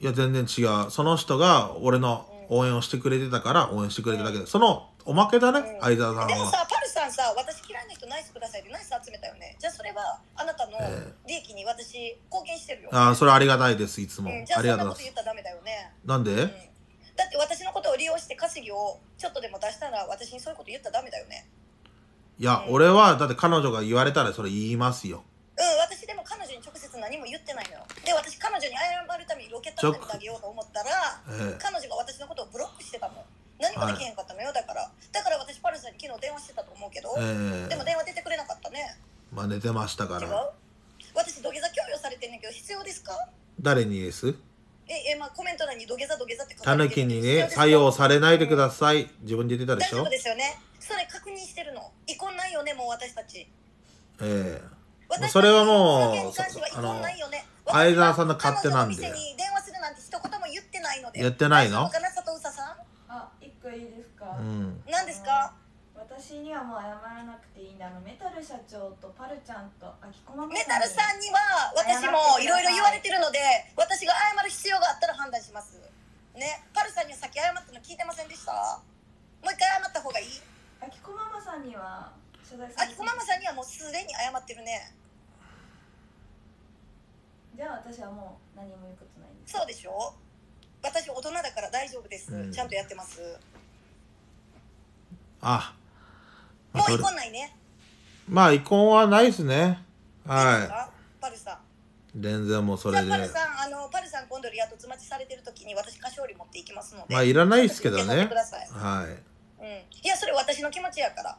いや全然違うその人が俺の応援をしてくれてたから応援してくれただけで、そのおまけだね、相沢さんは。でもさ、パルさんさ、私嫌いな人ナイスくださいってナイス集めたよね。じゃあそれはあなたの利益に私貢献してるよ。ああ、それありがたいです、いつも。じゃあそんなと言ったらダメだよね。なんで、だって私のことを利用して稼ぎをちょっとでも出したら私にそういうこと言ったらダメだよね。いや、俺はだって彼女が言われたらそれ言いますよ。うん私でも彼女に直接何も言ってないのよで私彼女に謝るためにロケットをっあげようと思ったら、ええ、彼女が私のことをブロックしてたの何もできへんかったのよ、はい、だからだから私パルさんに昨日電話してたと思うけど、え、でも電話出てくれなかったねまあ寝てましたから私土下座強要されてんねんけど必要ですか誰にですええまあコメント欄に土下座土下座って書かれにね採用されないでください、自分で出たでしょ大丈夫ですよねそれ確認してるの遺恨ないよねもう私たちええそれはもう、あの、相沢さんの勝手なんで。電話するなんて一言も言ってないの言ってないのかな、さん。あ、一個いいですか。うん。何ですか。私にはもう謝らなくていいんだあのメタル社長とパルちゃんとあきこまメタルさんには私もいろいろ言われてるので私が謝る必要があったら判断しますねパルさんには先謝ったの聞いてませんでしたもう一回謝った方がいいあきこママさんにはあきこママさんにはもうすでに謝ってるねじゃあ私はもう何も言うことないんですそうでしょ私大人だから大丈夫です、うんちゃんとやってますあもう遺恨ないねまあ遺恨はないですねはいパルさん全然もうそれでパルさんあのパルさん今度リアとつまちされてる時に私菓子折り持っていきますのでまあいらないですけどねはいうんいやそれ私の気持ちやから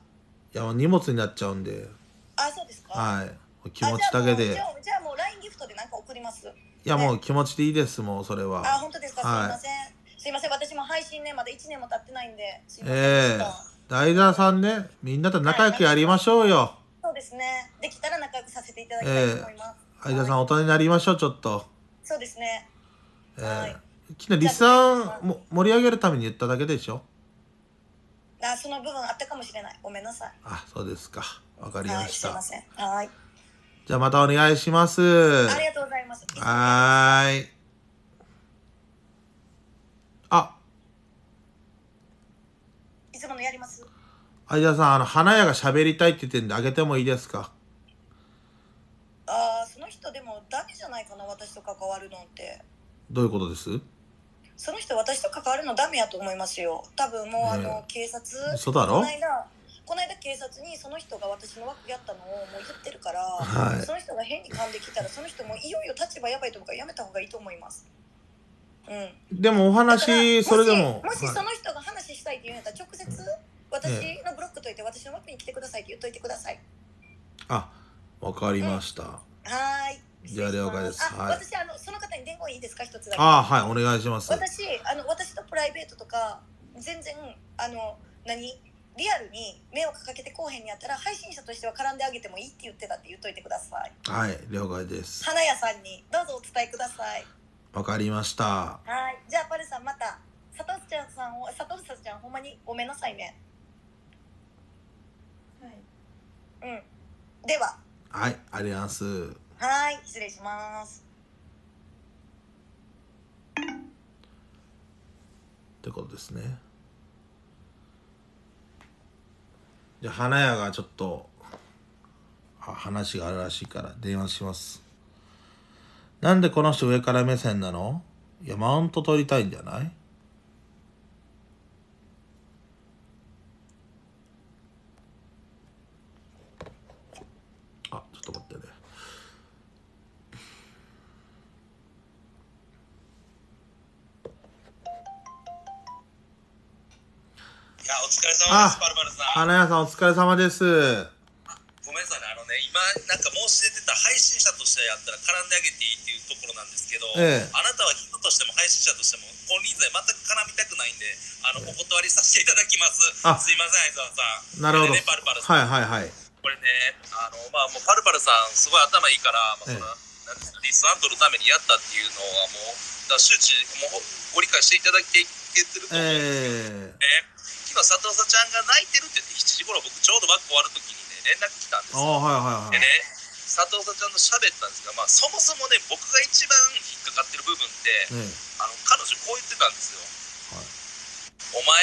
いや荷物になっちゃうんであそうですかはい気持ちだけでじゃあもう LINE ギフトで何か送りますいやもう気持ちでいいですもうそれはあ本当ですか、はい、すいませんすいません私も配信ねまだ1年も経ってないんでええー、ダイダーさんねみんなと仲良くやりましょうよ、はい、そうですねできたら仲良くさせていただきたいと思います、えー、ダイダーさん、はい、大人になりましょうちょっとそうですねええー、昨日リスさん盛り上げるために言っただけでしょあその部分あったかもしれないごめんなさいあそうですかわかりました、はい、すいませんはいじゃあまたお願いしますありがとうございますはいあいつものやりますあ相田さんあの花屋が喋りたいって言ってんであげてもいいですかああその人でもだけじゃないかな私と関わるのってどういうことですその人私と関わるのダメやと思いますよ多分もうあの、警察嘘だろこの間この間警察にその人が私の枠やったのをもう言ってるから、はいその人が変に噛んできたらその人もいよいよ立場やばいと思うからやめた方がいいと思いますうんでもお話それでももしその人が話したいって言うんやったら直接私のブロックといて私の枠に来てくださいって言っといてくださいあわかりました、はーいじゃあ了解です。はい。私あのその方に伝言いいですか一つだけ。あはいお願いします。私あの私のプライベートとか全然あの何リアルに迷惑かけてこうへんにやったら配信者としては絡んであげてもいいって言ってたって言っといてください。はい了解です。花屋さんにどうぞお伝えください。わかりました。はいじゃあパルさんまた佐藤ちゃんさんを佐藤ちゃんほんまにごめんなさいね。はい。うん。では。はいありがとうございます。はい、失礼します。ってことですね。じゃあ花屋がちょっと話があるらしいから電話します。なんでこの人上から目線なのいやマウント取りたいんじゃないお疲れ様です、パルパルさん。花屋さん、お疲れ様です。ごめんなさいね、あのね、今、なんか申し出てた配信者としてやったら絡んであげていいっていうところなんですけど、ええ、あなたは人としても配信者としても、金輪罪全く絡みたくないんで、あの、お断りさせていただきます。あすいません、相沢さん。なるほど。ね、パルパルさん。はいはいはい。これね、あの、まあ、もうパルパルさん、すごい頭いいから、まあ、その、リスアンドのためにやったっていうのはもうだ周知もご理解していただき。ていけてると思うんですけど、えー、え今佐藤さちゃんが泣いてるって言って7時頃僕ちょうどバック終わる時にね連絡来たんですよ。はいはいはい、でね佐藤さちゃんの喋ったんですが、まあ、そもそもね僕が一番引っかかってる部分って、あの彼女こう言ってたんですよ。はい、お前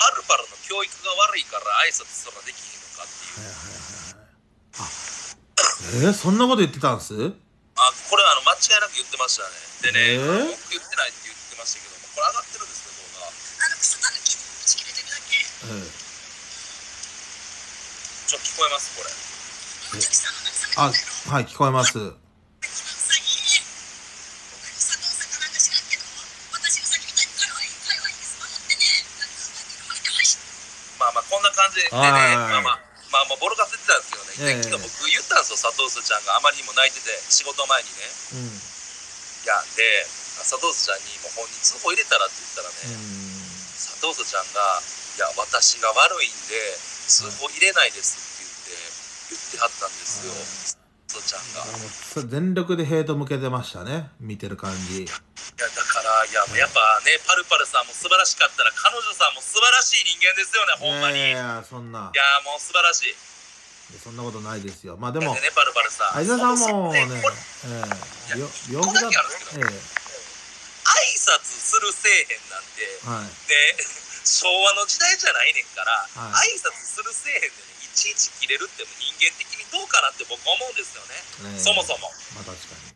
バルバルの教育が悪いから挨拶すらできひんのかっていう。はいはいはいはい、あえー、そんなこと言ってたんですあこれはあの間違いなく言ってましたねでね、文句言ってないって言ってましたけどこれ上がってるんですね動画あの草たぬきのち切れてるだけうんちょ聞こえますこれあはい聞こえますまあまあこんな感じでね、まあまあまあもうボロカスてたんですどね、えー、昨日僕言ったんですよ佐藤すちゃんがあまりにも泣いてて仕事前にね、うん、いやで佐藤すちゃんにもう本人通報入れたらって言ったらね、佐藤すちゃんが「いや私が悪いんで通報入れないです」って言って言ってはったんですよ、トちゃんが全力でヘイト向けてましたね見てる感じいやだからいややっぱねパルパルさんも素晴らしかったら彼女さんも素晴らしい人間ですよねほんまにいやそんないやもう素晴らしいそんなことないですよまあでもねパルパルさん相田さんもねええだけあるんです挨拶するせえへんなんて、はい、[LAUGHS] 昭和の時代じゃないねんから、はい、挨拶するせえへんでちいち切れるって人間的にどうかなって僕は思うんですよね、そもそも。まあ、確かに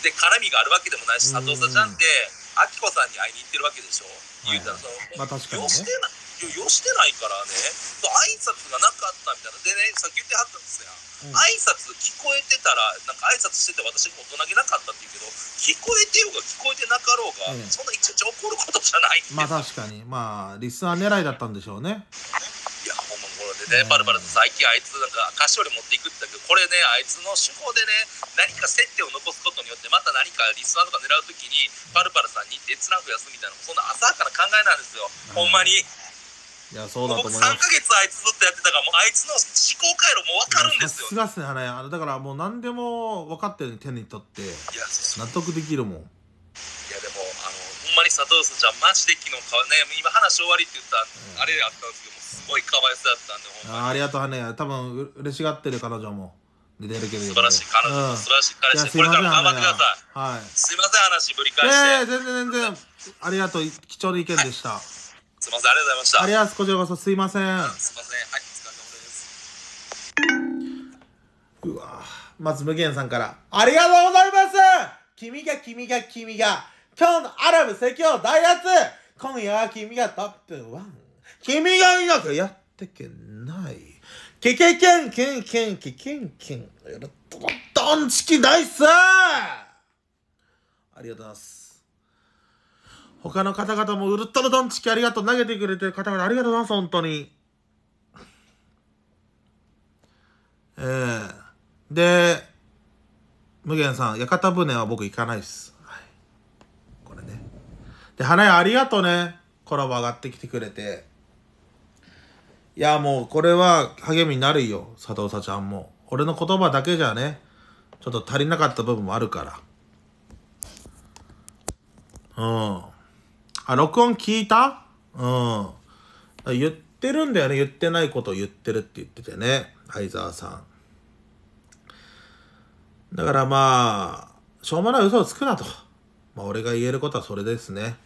で絡みがあるわけでもないし佐藤さんじゃんってあきこさんに会いに行ってるわけでしょ、言うたらその、まあ、確かに、ね、よしてないよしてないからね挨拶がなかったみたいなでねさっき言ってはったんですよ、うん、挨拶聞こえてたらなんか挨拶してて私も大人げなかったって言うけど聞こえてようが聞こえてなかろうが、そんな一日怒ることじゃないまあ確かにまあリスナー狙いだったんでしょうねね、バルバルと最近あいつなんか菓子折り持っていくって言ったけど、これね、あいつの手法でね、何か接点を残すことによって、また何かリスナーとか狙う時に、バルバルさんにラン増やすみたいな、そんな浅はかな考えなんですよ、ほんまに。いやそうだと思います3か月あいつずっとやってたからもうあいつの思考回路も分かるんですよ、すがっすねあれだからもう何でも分かってる手に取って納得できるもんいやでもあのほんまに佐藤さんじゃマジで昨日ね今話終わりって言った、うん、あれあったんですけどすごい可愛さだったんで、ほんまに。あありがとう、ね。多分嬉しがってる彼女も。出てるけど素晴らしい彼女、うん、素晴らしい彼氏これから頑張ってください、はい、すいません話ぶり返して、えー、全然全然ありがとう貴重な意見でした、はい、すいませんありがとうございましたありがとうございます、こちらこそすいません、うん、すいませんはいお疲れ様ですうわまず無限さんからありがとうございます君が君が君が今日のアラブ説教大発今夜は君がトップ1君がいなきゃやってけない。けけけんけんけんけけんけん。ドンチキ大好ありがとうございます。他の方々もウルトラドンチキありがとう。投げてくれてる方々ありがとうございます、本当に。えー、で、無限さん、屋形船は僕行かないです。はい。これね。で、花屋ありがとうね。コラボ上がってきてくれて。いや、もうこれは励みになるよ、佐藤さちゃんも。俺の言葉だけじゃね、ちょっと足りなかった部分もあるから。うん。あ、録音聞いたうん。言ってるんだよね。言ってないことを言ってるって言っててね。相沢さん。だからまあ、しょうもない嘘をつくなと。まあ、俺が言えることはそれですね。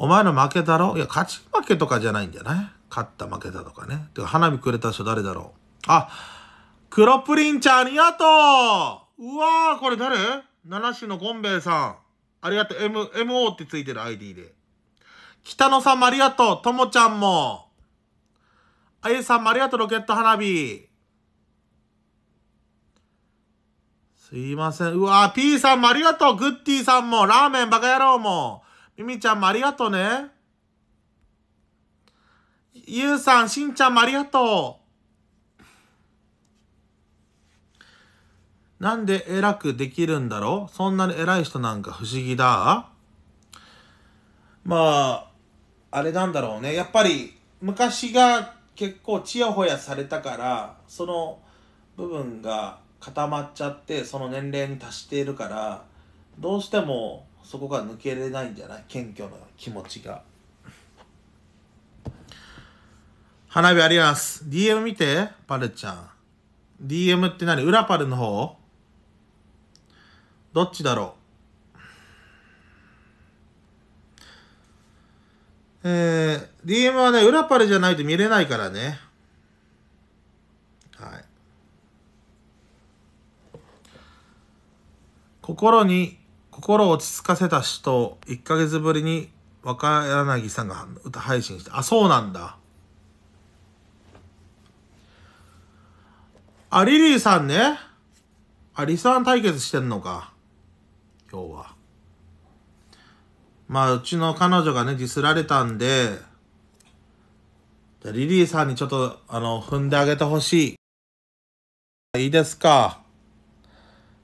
お前の負けだろいや、勝ち負けとかじゃないんじゃない勝った負けたとかね。てか、花火くれた人誰だろうあ、黒プリンちゃんありがとううわー、これ誰七種のゴンベイさん。ありがとう。M、MO ってついてる ID で。北野さんもありがとう。ともちゃんも。あゆさんもありがとう、ロケット花火。すいません。うわー、P さんもありがとう。グッティさんも、ラーメンバカ野郎も。ゆみちゃんもありがとうね。ゆうさん、しんちゃんもありがとう。なんで偉くできるんだろうそんなに偉い人なんか不思議だまあ、あれなんだろうね。やっぱり昔が結構ちやほやされたから、その部分が固まっちゃって、その年齢に達しているから、どうしてもそこが抜けれないんじゃない謙虚な気持ちが花火あります DM 見てパルちゃん DM って何裏パルの方どっちだろうえー、DM はね、裏パルじゃないと見れないからね。はい。心に心を落ち着かせた死と1ヶ月ぶりに若柳さんが歌配信して、あ、そうなんだ。あ、リリーさんね。あ、リさン対決してんのか。今日は。まあ、うちの彼女がね、ディスられたんで、じゃリリーさんにちょっと、あの、踏んであげてほしい。いいですか。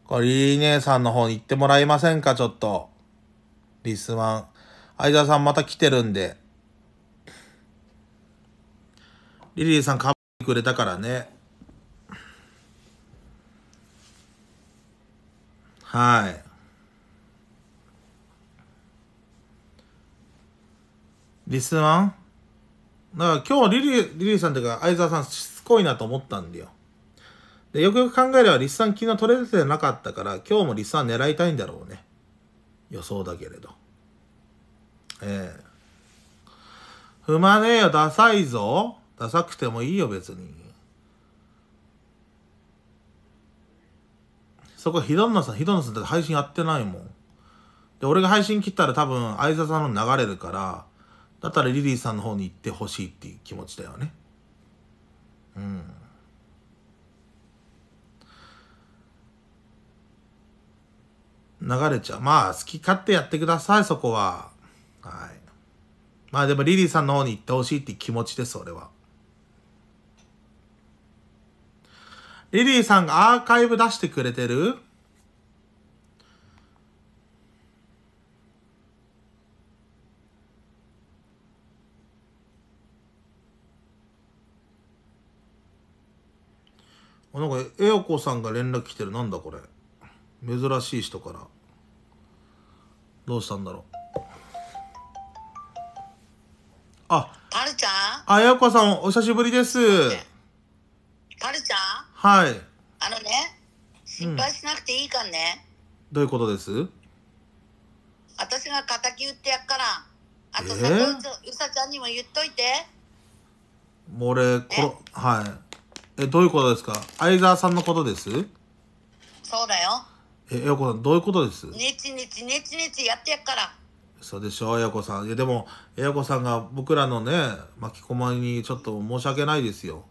これ、リー姉さんの方に行ってもらえませんか、ちょっと。リスマン。相沢さんまた来てるんで。リリーさんかぶってくれたからね。はい。リスマンだから今日リリー、リリーさんというか相沢さんしつこいなと思ったんだよ。で、よくよく考えれば、立産さん昨日取れてなかったから、今日も立産さん狙いたいんだろうね。予想だけれど。ええー、踏まねえよ、ダサいぞ。ダサくてもいいよ、別に。そこ、ひどんなさん、ひどんなさんって配信やってないもん。で、俺が配信切ったら多分、いささんの流れるから、だったらリリーさんの方に行ってほしいっていう気持ちだよね。うん。流れちゃう。まあ、好き勝手やってください、そこは。はい。まあでもリリーさんの方に行ってほしいって気持ちです、俺は。リリーさんがアーカイブ出してくれてるあ、なんか、えおこさんが連絡来てる。なんだこれ。珍しい人からどうしたんだろうあパルちゃんあやこさんお久しぶりですパルちゃんはいあのね失敗しなくていいかんね、うん、どういうことです私が敵打ってやっからあとさ、えー、うさちゃんにも言っといてもう俺こはいえどういうことですか相沢さんのことですそうだよえ、えよこさん、どういうことですねちねちねちねちやってやっから。そうでしょう、えよこさん。いや、でも、えよこさんが僕らのね、巻き込まにちょっと申し訳ないですよ。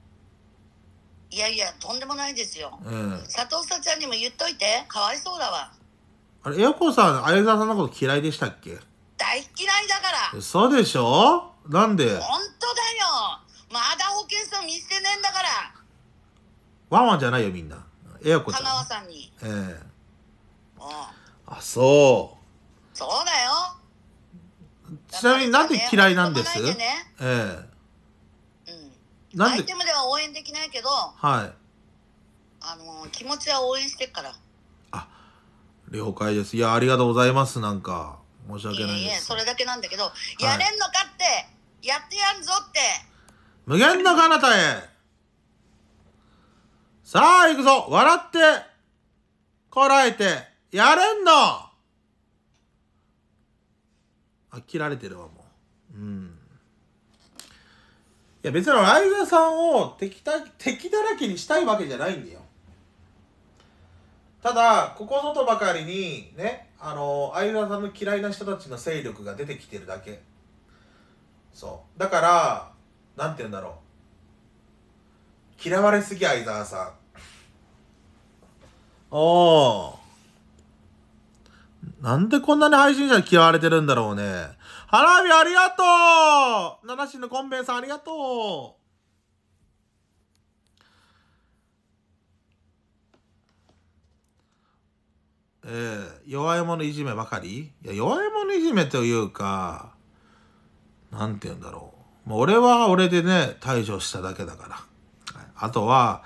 いやいや、とんでもないですよ。ええー、佐藤さちゃんにも言っといて、かわいそうだわ。あれ、えよこさん、相沢さんのこと嫌いでしたっけ大嫌いだから。そうでしょう。なんで本当だよまだ保健所見捨てねえんだからワンワンじゃないよみんな。えよこちゃん。香川さんに。ええーあそうそうだよちなみになんで嫌いなんです、ね、ええうんなんでアイテムでは応援できないけどはいあの気持ちは応援してからあ了解ですいやありがとうございますなんか申し訳ないですいえそれだけなんだけど、はい、やれんのかってやってやんぞって無限の彼方へさあ行くぞ笑ってこらえてやれんの飽きられてるわ、もう。うん。いや、別にライブさんを敵だ敵だらけにしたいわけじゃないんだよ。ただ、ここぞとばかりに、ね、あの、相沢さんの嫌いな人たちの勢力が出てきてるだけ。そう。だから、なんて言うんだろう。嫌われすぎ、相沢さん。おー。なんでこんなに配信者に嫌われてるんだろうね。花火ありがとう七神のコンベンさんありがとうえー、弱い者いじめばかりいや、弱い者いじめというか、なんて言うんだろう。もう俺は俺でね、退場しただけだから。あとは、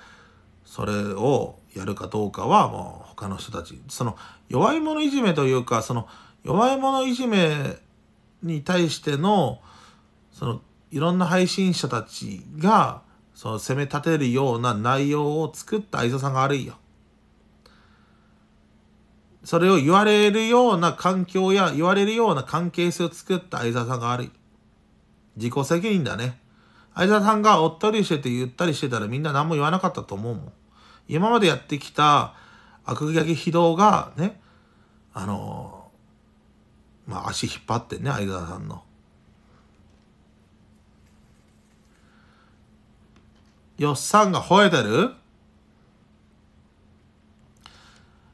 それをやるかどうかはもう他の人たち。その、弱い者いじめというかその弱い者いじめに対してのそのいろんな配信者たちがその攻め立てるような内容を作った相沢さんが悪いよ。それを言われるような環境や言われるような関係性を作った相沢さんが悪い。自己責任だね。相沢さんがおっとりしてて言ったりしてたらみんな何も言わなかったと思うもん。今までやってきた赤木肥道がね、あのー、まあ、足引っ張ってね、相沢さんの。よっさんが吠えてる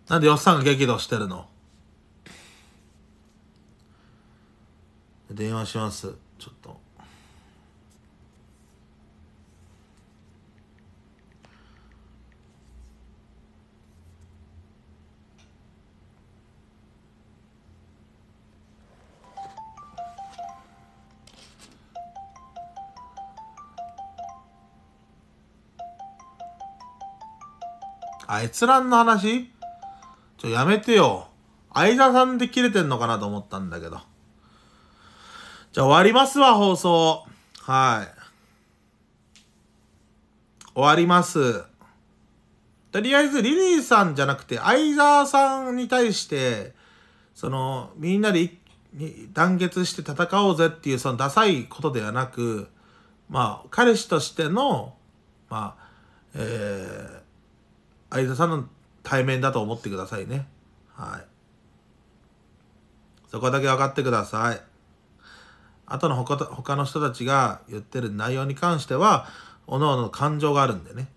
なんでよっさんが激怒してるの電話します。ちょっと。あ、閲覧の話ちょ、やめてよ。相沢さんで切れてんのかなと思ったんだけど。じゃあ終わりますわ、放送。はい。終わります。とりあえず、リリーさんじゃなくて、相沢さんに対して、その、みんなで団結して戦おうぜっていう、そのダサいことではなく、まあ、彼氏としての、まあ、えー、相田さんの対面だと思ってくださいね。はい。そこだけ分かってください。あとの他他の人たちが言ってる内容に関しては、各々の感情があるんでね。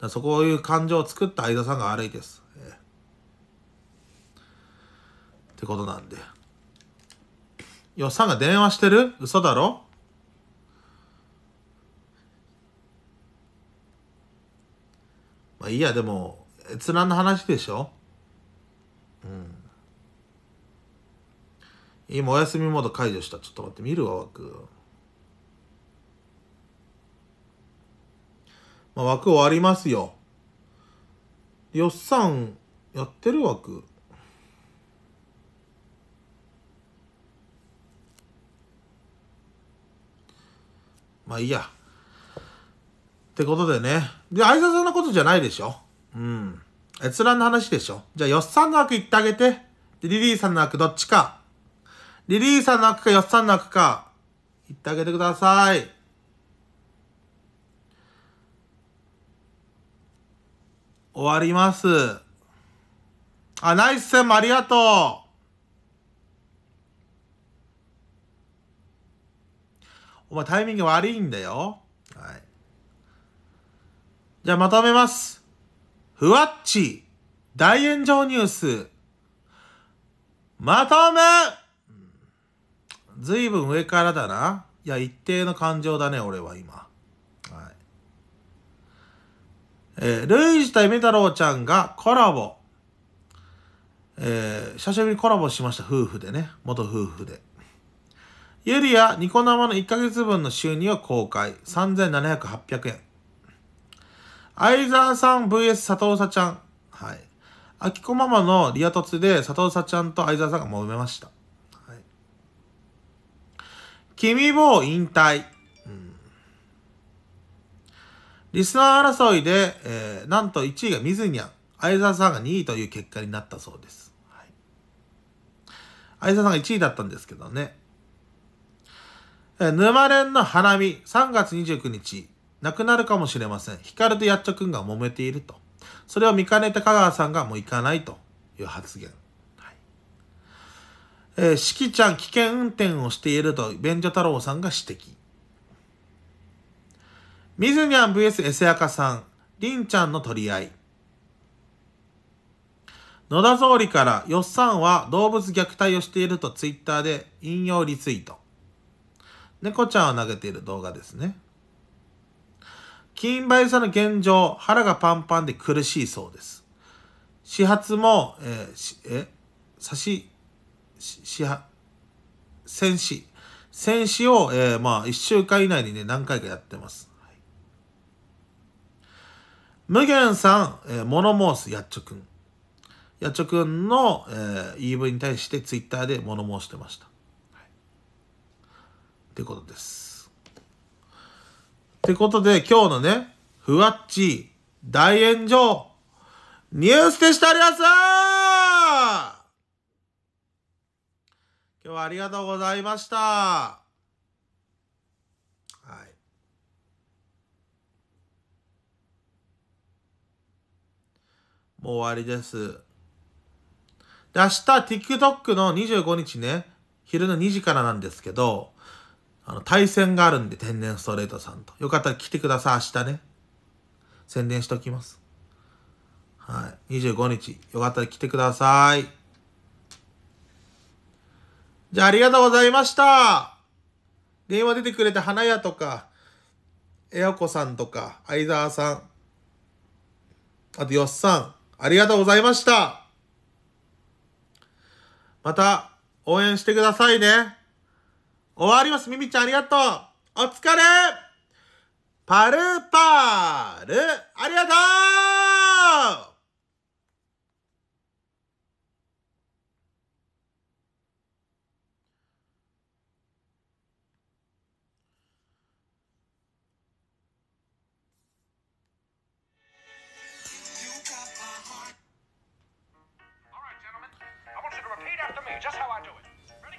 だそこいう感情を作った相田さんが悪いです。えー、ってことなんで。よっさんが電話してる嘘だろまあいいや、でも、閲覧の話でしょうん。今、お休みモード解除した。ちょっと待って、見るわ、枠。まあ、枠終わりますよ。よっさん、やってる枠。まあいいや。ってことでね。で、相沢さんのことじゃないでしょうん。閲覧の話でしょじゃあ、よっさんの枠言ってあげて。で、リリーさんの枠どっちか。リリーさんの枠かよっさんの枠か。言ってあげてください。終わります。あ、ナイスセンもありがとう。お前タイミング悪いんだよ。じゃあまとめます。ふわっち、大炎上ニュース。まとめずいぶん上からだな。いや、一定の感情だね、俺は今。はい。えー、ルイージとエメ太郎ちゃんがコラボ。えー、久しぶりにコラボしました、夫婦でね。元夫婦で。ユリア、ニコ生の1ヶ月分の収入を公開。3700、800円。相沢さん VS 佐藤さちゃん。はい。あきこママのリア突で佐藤さちゃんと相沢さんがもめました。はい。君も引退。うん。リスナー争いで、えー、なんと1位が水にゃん。相沢さんが2位という結果になったそうです。はい。相沢さんが1位だったんですけどね。えー、沼連の花見、3月29日。なくなるかもしれません。ヒカルとやっちょくんが揉めていると。それを見かねた香川さんがもう行かないという発言。はい、えー、しきちゃん危険運転をしていると、便所太郎さんが指摘。みずにゃん VS エセアカさん、りんちゃんの取り合い。野田総理から、よっさんは動物虐待をしているとツイッターで引用リツイート。猫ちゃんを投げている動画ですね。金梅バさんの現状、腹がパンパンで苦しいそうです。始発も、えしえ差し、し、は、戦死。戦死を、えー、まあ、一週間以内にね、何回かやってます。はい、無限さん、えー、物申す、やっちょくん。やっちょくんの、えー、言い分に対してツイッターで物申してました。はい、ってことです。ってことで、今日のね、ふわっち大炎上ニュースでしたりやす今日はありがとうございました。はい。もう終わりです。で、明日 TikTok の25日ね、昼の2時からなんですけど、あの、対戦があるんで、天然ストレートさんと。よかったら来てください、明日ね。宣伝しときます。はい。25日、よかったら来てください。じゃあ、ありがとうございました。電話出てくれた花屋とか、えやこさんとか、相沢さん、あとよっさん、ありがとうございました。また、応援してくださいね。終わります。みみちゃんありがとう。お疲れパルパールありがとう